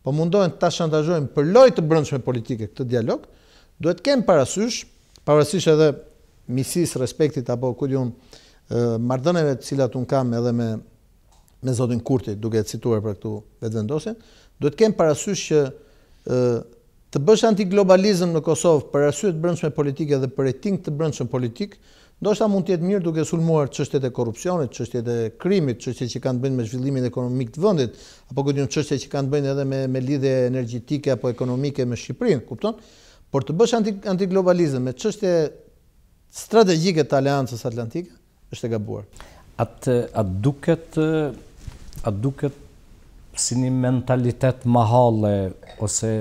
po mundohen të shantazhojnë për lojë të brendshme politike këtë dialog, duhet të kenë parasysh pavarësisht edhe miqësisë respektit apo këtë janë mardëneve të cilat un kam edhe me me zotin Kurti duke e cituar për këtu vetë vendosin, duhet të kenë parasysh që të bësh antiglobalizëm në Kosovë për arsye të brendshme politike dhe për hetin të brendshëm politik Ndoshta mund të jetë mirë duke sulmuar qështet e korrupsionit, qështet e krimit, çështjet që kanë të bëjnë me zhvillimin ekonomik të vendit, apo godinjën qështet që kanë të bëjnë edhe me me lidhje energjetike apo ekonomike me Shqipërinë, kupton? Por të bësh anti-antiglobalizëm me çështje strategjike të Aleancës Atlantike është e gabuar. Atë atë duket, atë duket si një mentalitet mahalle ose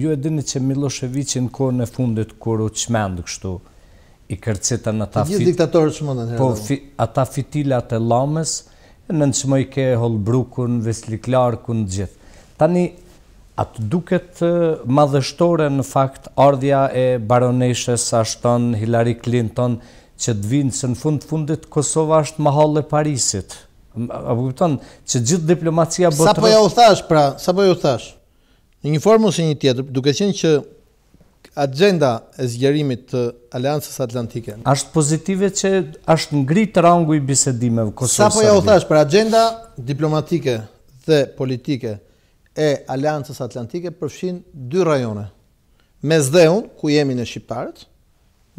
ju e dini që Milosevicin kërë në fundit kur u çmend kështu i kërcita në ta fitilat... Një diktatorë që mundën herë. Po, ata fitilat e lames, në në qëmoj ke Holbrukun, Vesli Klarkun, gjithë. Tani, atë duket madhështore në fakt ardhja e baroneshës ashton Hillary Clinton që të vinë se në fund fundit Kosova është mahalë e Parisit. A përpëton, që gjithë diplomacia botërës... Sa po ja u thash, pra, sa po ja u thash? Në një formë ose një tjetër, duke qenë që agenda e zgjerimit të Aleancës Atlantike? Ashtë pozitive që ashtë ngritë rangu i bisedimeve Kosovë Sardinë? Sa po ja u thash për agenda diplomatike dhe politike e Aleancës Atlantike përfshin dy rajone. Me zdeun, ku jemi në Shqiparët,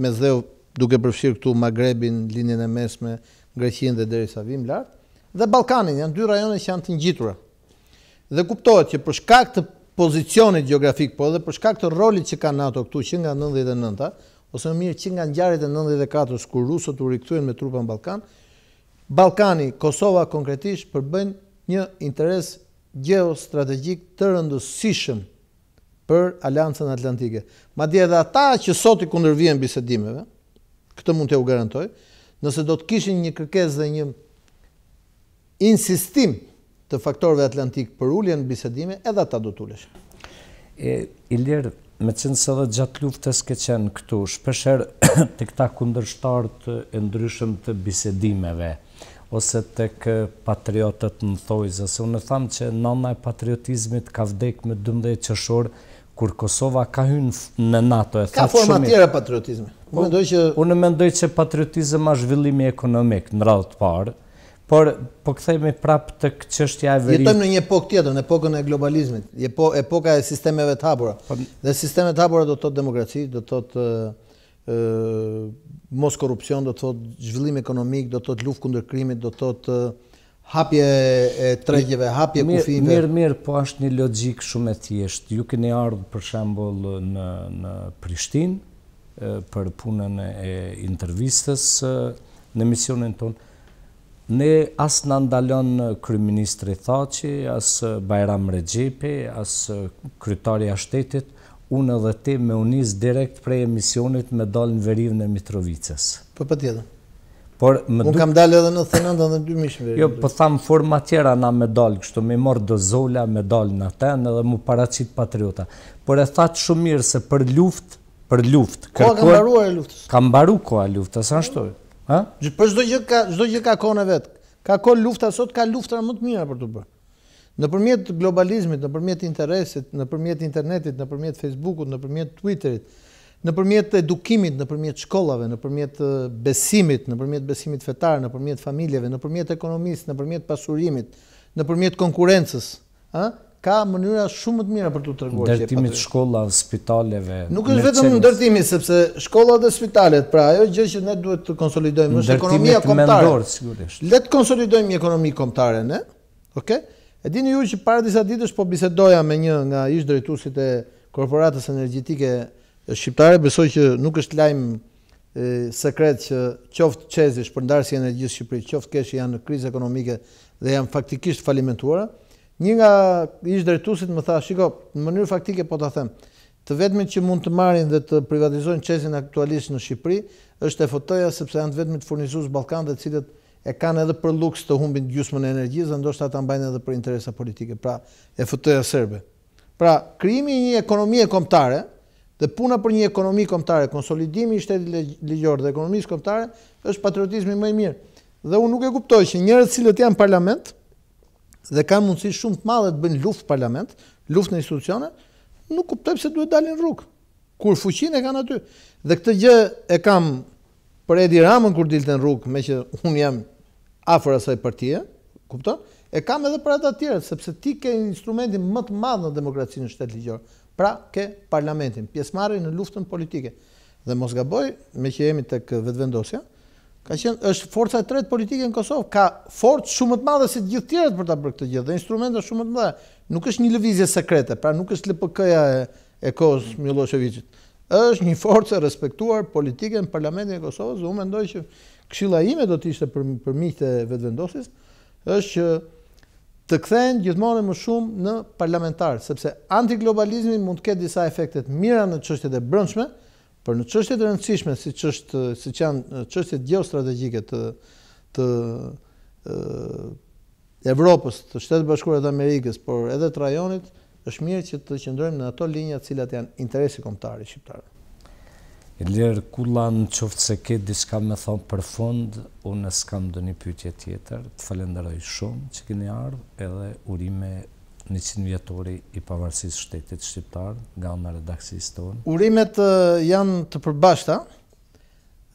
me zdeun duke përfshirë këtu Magrebin, linjën e mesme, Greqin dhe deri vim lartë, dhe Balkanin, janë dy rajone që janë të njitura. Dhe kuptohet që për shkak të pozicionit geografik, po edhe për shkak të roli që ka NATO këtu që nga 99-ta, ose në mirë që nga njarit e 94-ës, kur rusët u rikëtujen me trupën Balkan, Balkani, Kosova konkretisht, përbën një interes geostrategik të rëndësishëm për Aliancën Atlantike. Ma dje edhe ata që sot i kundërvijen bisedimeve, këtë mund të u garantoj, nëse do të kishin një kërkes dhe një insistim të faktorve atlantik për ulljen bisedime, edhe ta do ullesh. Ilir, me cënë se dhe gjatë luftës ke qenë këtu, shpesher të këta kundërshtartë të ndryshëm të bisedimeve, ose të kë patriotët në thojzë, se unë thamë që nëna e patriotizmit ka vdek me 12 qëshorë, kur Kosova ka hynë në NATO. Ka forma tjera patriotizme. Unë mendoj që po, patriotizme ma zhvillimi ekonomik në radhët parë, Por, po këthejme prapë të këqështja e veri... Jetojmë në një epok tjetër, në epokën e globalizmit, epoka e sistemeve të hapura. Po, Dhe sisteme të hapura do të thotë demokraci, do të thotë mos korupcion, do të thotë zhvillim ekonomik, do të thotë luft kundër krimit, do të thotë hapje e tregjeve, hapje kufive. Mirë, mirë, po ashtë një logikë shumë e thjeshtë. Ju këni ardhë për shembol në Prishtin për punën e intervistës në misionin tonë. Ne asë në ndalon Kryministri Thaci, asë Bajram Regjepi, asë Krytarja Shtetit, unë edhe ti me unis direkt prej emisionit me dalë në verivë në Mitrovicës. Për për tjede? Unë kam dalë edhe në thënën dhe në 2000 verivë. Jo, për po thamë forma tjera na me dalë, kështu me morë do zolla me dalë në ten edhe mu paracit patriota. Por e thatë shumë mirë se për luft, për luft, kërkuar... Koa kam baruar e luftës? Kam baru koa e luftës, anështu? Për po çdo gjë ka, çdo gjë ka kone vetë. Ka kone lufta sot, ka lufta më të mira për të bërë. Në përmjet globalizmit, në përmjet interesit, në përmjet internetit, në përmjet Facebookut, në përmjet Twitterit, në përmjet edukimit, në përmjet shkollave, në përmjet besimit, në përmjet besimit fetar, në përmjet familjeve, në përmjet ekonomisë, në përmjet pasurimit, në përmjet konkurencës, ka mënyra shumë më të mira për të treguar që ndërtimi të shkollave, spitaleve. Nuk është vetëm ndërtimi, sepse shkollat dhe spitalet, pra ajo gjë që ne duhet të konsolidojmë është ekonomia kombëtare. Ndërtimi mendor sigurisht. Le të konsolidojmë ekonominë kombëtare, ne. Okej. Okay? Edini ju që para disa ditësh po bisedoja me një nga ish drejtuesit e korporatës energjetike shqiptare, besoj që nuk është lajm sekret që qoftë çezish për ndarjen energjisë në Shqipëri, qoftë kesh janë në krizë ekonomike dhe janë faktikisht falimentuara. Një nga ish drejtuesit më tha, shiko, në mënyrë faktike po ta them, të vetmit që mund të marrin dhe të privatizojnë çesin aktualisht në Shqipëri është EFT-ja sepse janë të vetmit furnizues ballkan dhe të cilët e kanë edhe për luks të humbin gjysmën e energjisë, dhe ndoshta ata mbajnë edhe për interesa politike, pra EFT-ja serbe. Pra, krijimi i një ekonomie kombëtare dhe puna për një ekonomi kombëtare, konsolidimi i shtetit ligjor dhe ekonomisë kombëtare është patriotizmi më i mirë. Dhe unë nuk e kuptoj që njerëzit që janë në parlament dhe kanë mundësi shumë të madhe të bëjnë luftë në parlament, luftë në institucione, nuk kuptoj se duhet dalin rrugë. Kur fuqinë kanë aty. Dhe këtë gjë e kam për Edi Ramën kur dilte në rrugë, meqë un jam afër asaj partie, kupton? E kam edhe për ata të tjerë, sepse ti ke instrumentin më të madh në demokracinë shtetë ligjor. Pra ke parlamentin, pjesëmarrje në luftën politike. Dhe mos gaboj, me që jemi tek vetvendosja, ë Ka qenë është forca e tretë politike në Kosovë, ka forcë shumë më të madhe se të gjithë tjerët për ta bërë këtë gjë dhe instrumente shumë më të mëdha. Nuk është një lëvizje sekrete, pra nuk është LPK-ja e, e Kosovës Është një forcë e respektuar politike në Parlamentin e Kosovës dhe unë mendoj që këshilla ime do të ishte për për miqtë e vetëvendosjes, është që të kthehen gjithmonë më shumë në parlamentar, sepse antiglobalizmi mund të ketë disa efekte mira në çështjet e brendshme, Por në çështjet e rëndësishme siç është siç janë çështjet geostrategjike të të Evropës, të Shtetit Bashkuar të Amerikës, por edhe të rajonit, është mirë që të qëndrojmë në ato linja të cilat janë interesi kombëtar i shqiptar. Elir Kullan, qoftë se ke diska me thonë për fond, unë e s'kam do një pytje tjetër, të falenderoj shumë që keni ardhë edhe urime 100 vjetori i pavarësisë shtetit shqiptar nga në redaksisë tonë. Urimet janë të përbashta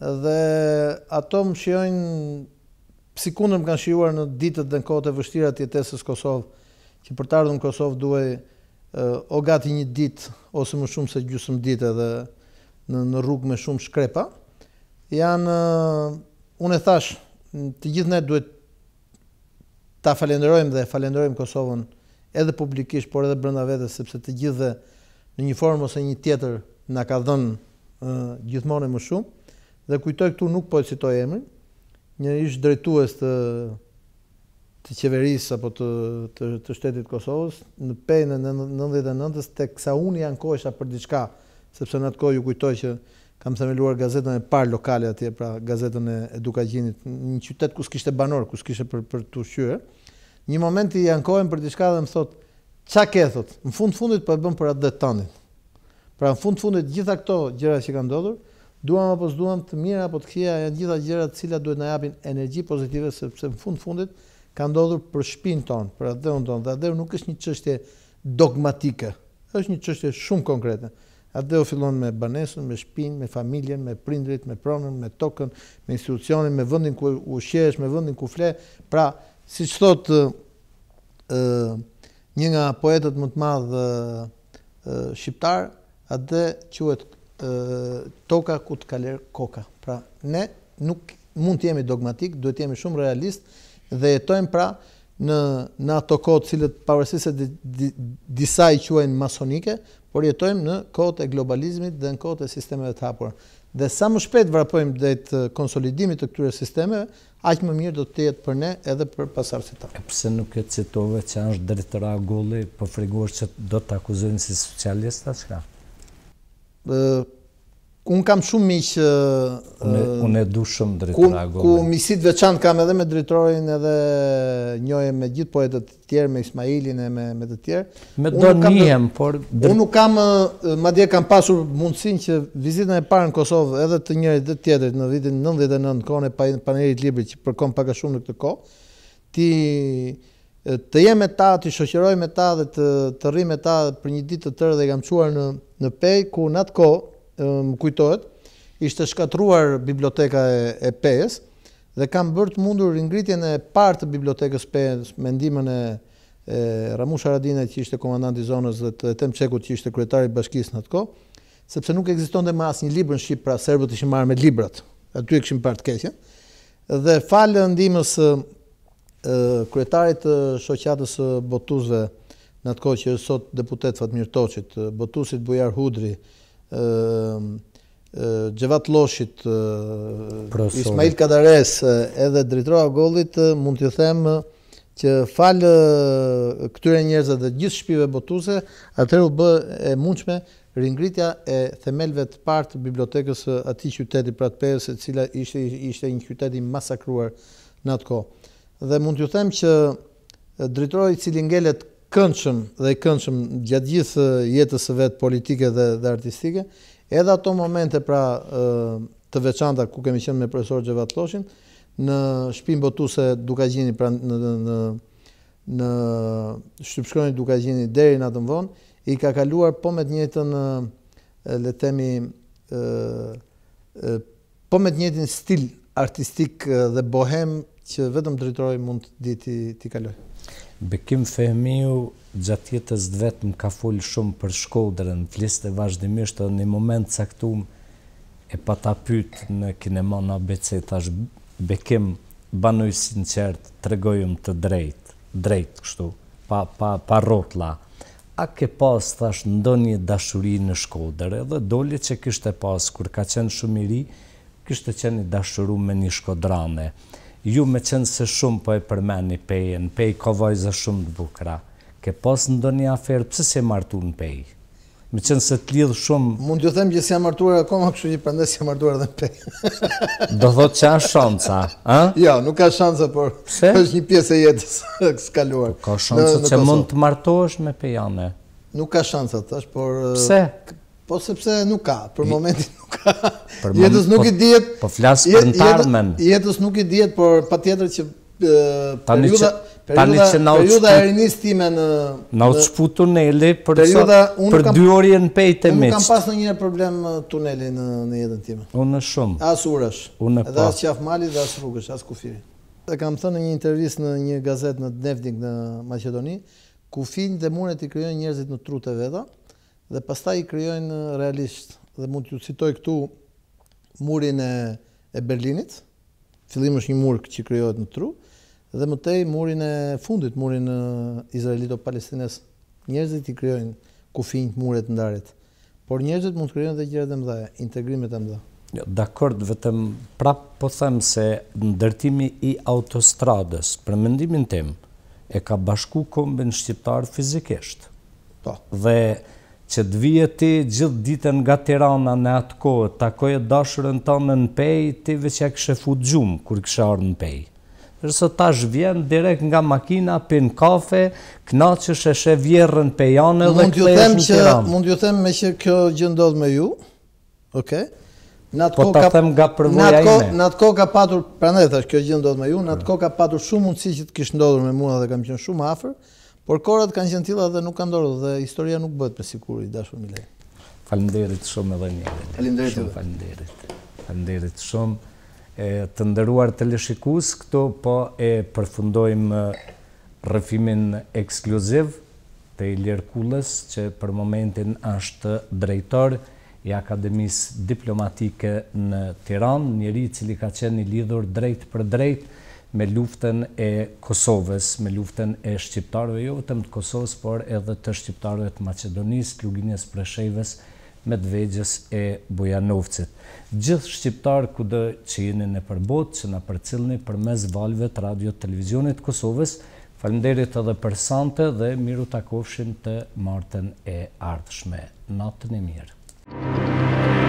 dhe ato më shiojnë më kanë shiuar në ditët dhe në kohët e vështirat jetesës Kosovë, që për të në Kosovë duhe o gati një dit ose më shumë se gjusëm dit edhe në, rrugë me shumë shkrepa. Janë, unë e thash, të gjithë ne duhet ta falenderojmë dhe falenderojmë Kosovën edhe publikisht, por edhe brenda vetes, sepse të gjithë në një formë ose një tjetër na ka dhënë uh, gjithmonë më shumë dhe kujtoj këtu nuk po e citoj emrin, një ish drejtues të të qeveris apo të të, të shtetit të Kosovës në pejnë e 99-s tek sa unë janë kohësha për diçka, sepse në atë kohë ju kujtoj që kam themeluar gazetën e parë lokale atje, pra gazetën e edukagjinit, një qytet ku s'kishte banor, ku s'kishte për për të ushqyer një moment i ankohen për diçka dhe më thot, "Ça ke thot? Në fund fundit po e bën për atë detanin." Pra në fund fundit gjitha këto gjëra që kanë ndodhur, duam apo s'duam të mira apo të këqija, janë gjitha gjëra të cilat duhet na japin energji pozitive sepse në fund fundit ka ndodhur për shpinën tonë, për atëun tonë, dhe atëu nuk është një çështje dogmatike. Është një çështje shumë konkrete. Atëu fillon me banesën, me shpinën, me familjen, me prindrit, me pronën, me tokën, me institucionin, me vendin ku ushqehesh, me vendin ku fle. Pra, si që thot një nga poetet më të madhë shqiptar, atë quhet toka ku të kaler koka. Pra ne nuk mund të jemi dogmatik, duhet të jemi shumë realist dhe jetojmë pra në ato kohë cilët pavarësisht se di, disa i masonike, por jetojmë në kohët e globalizmit dhe në kohët e sistemeve të hapurë dhe sa më shpet vrapojmë drejt konsolidimit të këture sistemeve, aqë më mirë do të jetë për ne edhe për pasarës e E nuk e citove që është drejtëra gulli, përfriguar po që do të akuzojnë si socialista, shka? Përfriguar që do të akuzojnë si socialista, shka? unë kam shumë miqë... Unë e du shumë dritëra Ku misit veçant kam edhe me dritërojnë edhe njojë me gjithë poetët të tjerë, me Ismailin e me të tjerë. Me do njëhem, por... Unë nuk kam, ma dje kam pasur mundësin që vizitën e parë në Kosovë edhe të njërit dhe tjetërit në vitin 99 kone e panerit libri që përkom paka shumë në këtë ko, ti të jem me ta, të shosheroj me ta dhe të rrim me ta për një ditë të tërë dhe i kam quar në pej, ku në atë kohë, më kujtohet, ishte shkatruar biblioteka e PES dhe kam bërë të mundur ringritjen e partë të bibliotekës PES me ndimën e Ramush Aradinet që ishte komandant i zonës dhe të tem qeku që ishte kryetari bashkis në të ko, sepse nuk eksiston dhe mas një libër në Shqipë, pra serbët ishë marrë me librat, aty e këshim partë kesje, dhe falë ndimës kryetarit të shoqatës botuzve në të ko që e sot deputet Fatmir Toqit, botuzit Bujar Hudri, Ehm, Gjevat Loshit, Ismail Kadares, edhe dritroa gollit, mund t'ju them që falë këtyre njerëzët dhe gjithë shpive botuse, atër u bë e mundshme ringritja e themelve të partë bibliotekës ati qyteti pra të e cila ishte, ishte një qyteti masakruar në atë ko. Dhe mund t'ju them që dritroj cilin gelet këndshëm dhe këndshëm gjatë gjithë jetës së vet politike dhe dhe artistike, edhe ato momente pra të veçanta ku kemi qenë me profesor Xhevat Lloshin në shtëpin botuese Dukagjini pra në në në shtypshkronin Dukagjini deri në atë vonë i ka kaluar po me të njëjtën le të themi po me të njëjtin stil artistik dhe bohem që vetëm drejtori mund të ti ti kaloj Bekim Fehmiu gjatë jetës vetë më ka folë shumë për shkodrën, fliste vazhdimisht dhe një moment caktum e pa ta pytë në kinema ABC, tash Bekim banoj sinqertë, të regojëm të drejtë, drejtë kështu, pa, pa, pa rotla. A ke pas, thash, ndonjë dashuri në shkodrë, edhe dole që kishte pas, kur ka qenë shumë i ri, kishte qenë i dashuru me një Shkodrane ju me qenë se shumë po e përmeni pejën, pej ka vajzë shumë të bukra, ke pas në do një aferë, pësë se martu në pejë? Me qenë se të lidhë shumë... Mund ju them që si jam martuar e koma, këshu që për ndesë jam martuar edhe në pejë. do thot që janë shanca, a? Jo, nuk ka shanca, por është një pjesë e jetës kësë kaluar. Ka shanca që mund të martuash me pejane? Nuk ka shanca, thash, por... Pse? Eh, Po sepse nuk ka, për momentin nuk ka. Po- po jetës nuk i djetë... Po flasë për në Jetës nuk i djetë, por pa tjetër që periuda... e që na u në... Na u qputur tuneli, për dy orje në pejtë e meqët. Unë kam pas në njëre problem tuneli në jetën time. Unë shumë. As urash. Unë e po. Edhe as qafmali dhe as rrugësh, as kufiri. Dhe kam thënë në një intervjis në një gazet në Dnevnik në Macedoni, kufin dhe mune të kryojnë njerëzit në trut e veda, dhe pastaj i krijojnë realisht dhe mund t'ju citoj këtu murin e e Berlinit. Fillimi është një mur që krijohet në tru dhe më tej murin e fundit, murin e Izraelito-Palestinës. Njerëzit i krijojnë kufin muret ndarit. Por njerëzit mund të krijojnë edhe gjëra të mëdha, integrime të mëdha. Jo, dakord vetëm prap po them se ndërtimi i autostradës për mendimin tim e ka bashku kombin shqiptar fizikisht. Po. Dhe që të vijë ti gjithë ditën nga Tirana në atë kohë, takoj e dashurën të në në pej, ti veç e kështë e gjumë, kur kështë arë në pej. Përso ta shë vjen direkt nga makina, pin kafe, këna që shë shë vjerën pe janë dhe këtë e shë në Tirana. Mund ju them me që kjo gjëndodhë me ju, oke? Po ta them nga përvoja i Në atë kohë ka patur, pra ne, thash kjo gjëndodhë me ju, në atë kohë ka patur shumë mundësi që të kishë ndodhur me mua dhe kam qënë shumë afer, Por korat kanë qenë tila dhe nuk kanë dorë dhe historia nuk bëhet me siguri, dashur Milaj. Faleminderit shumë edhe një. Faleminderit. Faleminderit. Faleminderit shumë. E, të nderuar këto po e përfundojmë rrëfimin ekskluziv të Ilir Kullës, që për momentin është drejtor i Akademisë Diplomatike në Tiranë, njëri cili ka qenë i lidhur drejt për drejt, me luften e Kosovës, me luften e Shqiptarëve, jo vetëm të Kosovës, por edhe të Shqiptarëve të Macedonisë, të luginjes Preshejves, me e Bojanovcit. Gjithë Shqiptarë ku dhe që jeni në përbot, që në përcilni për mes valve të radio të televizionit Kosovës, falmderit edhe për sante dhe miru takofshin të martën e ardhshme. Natën e mirë. Thank you.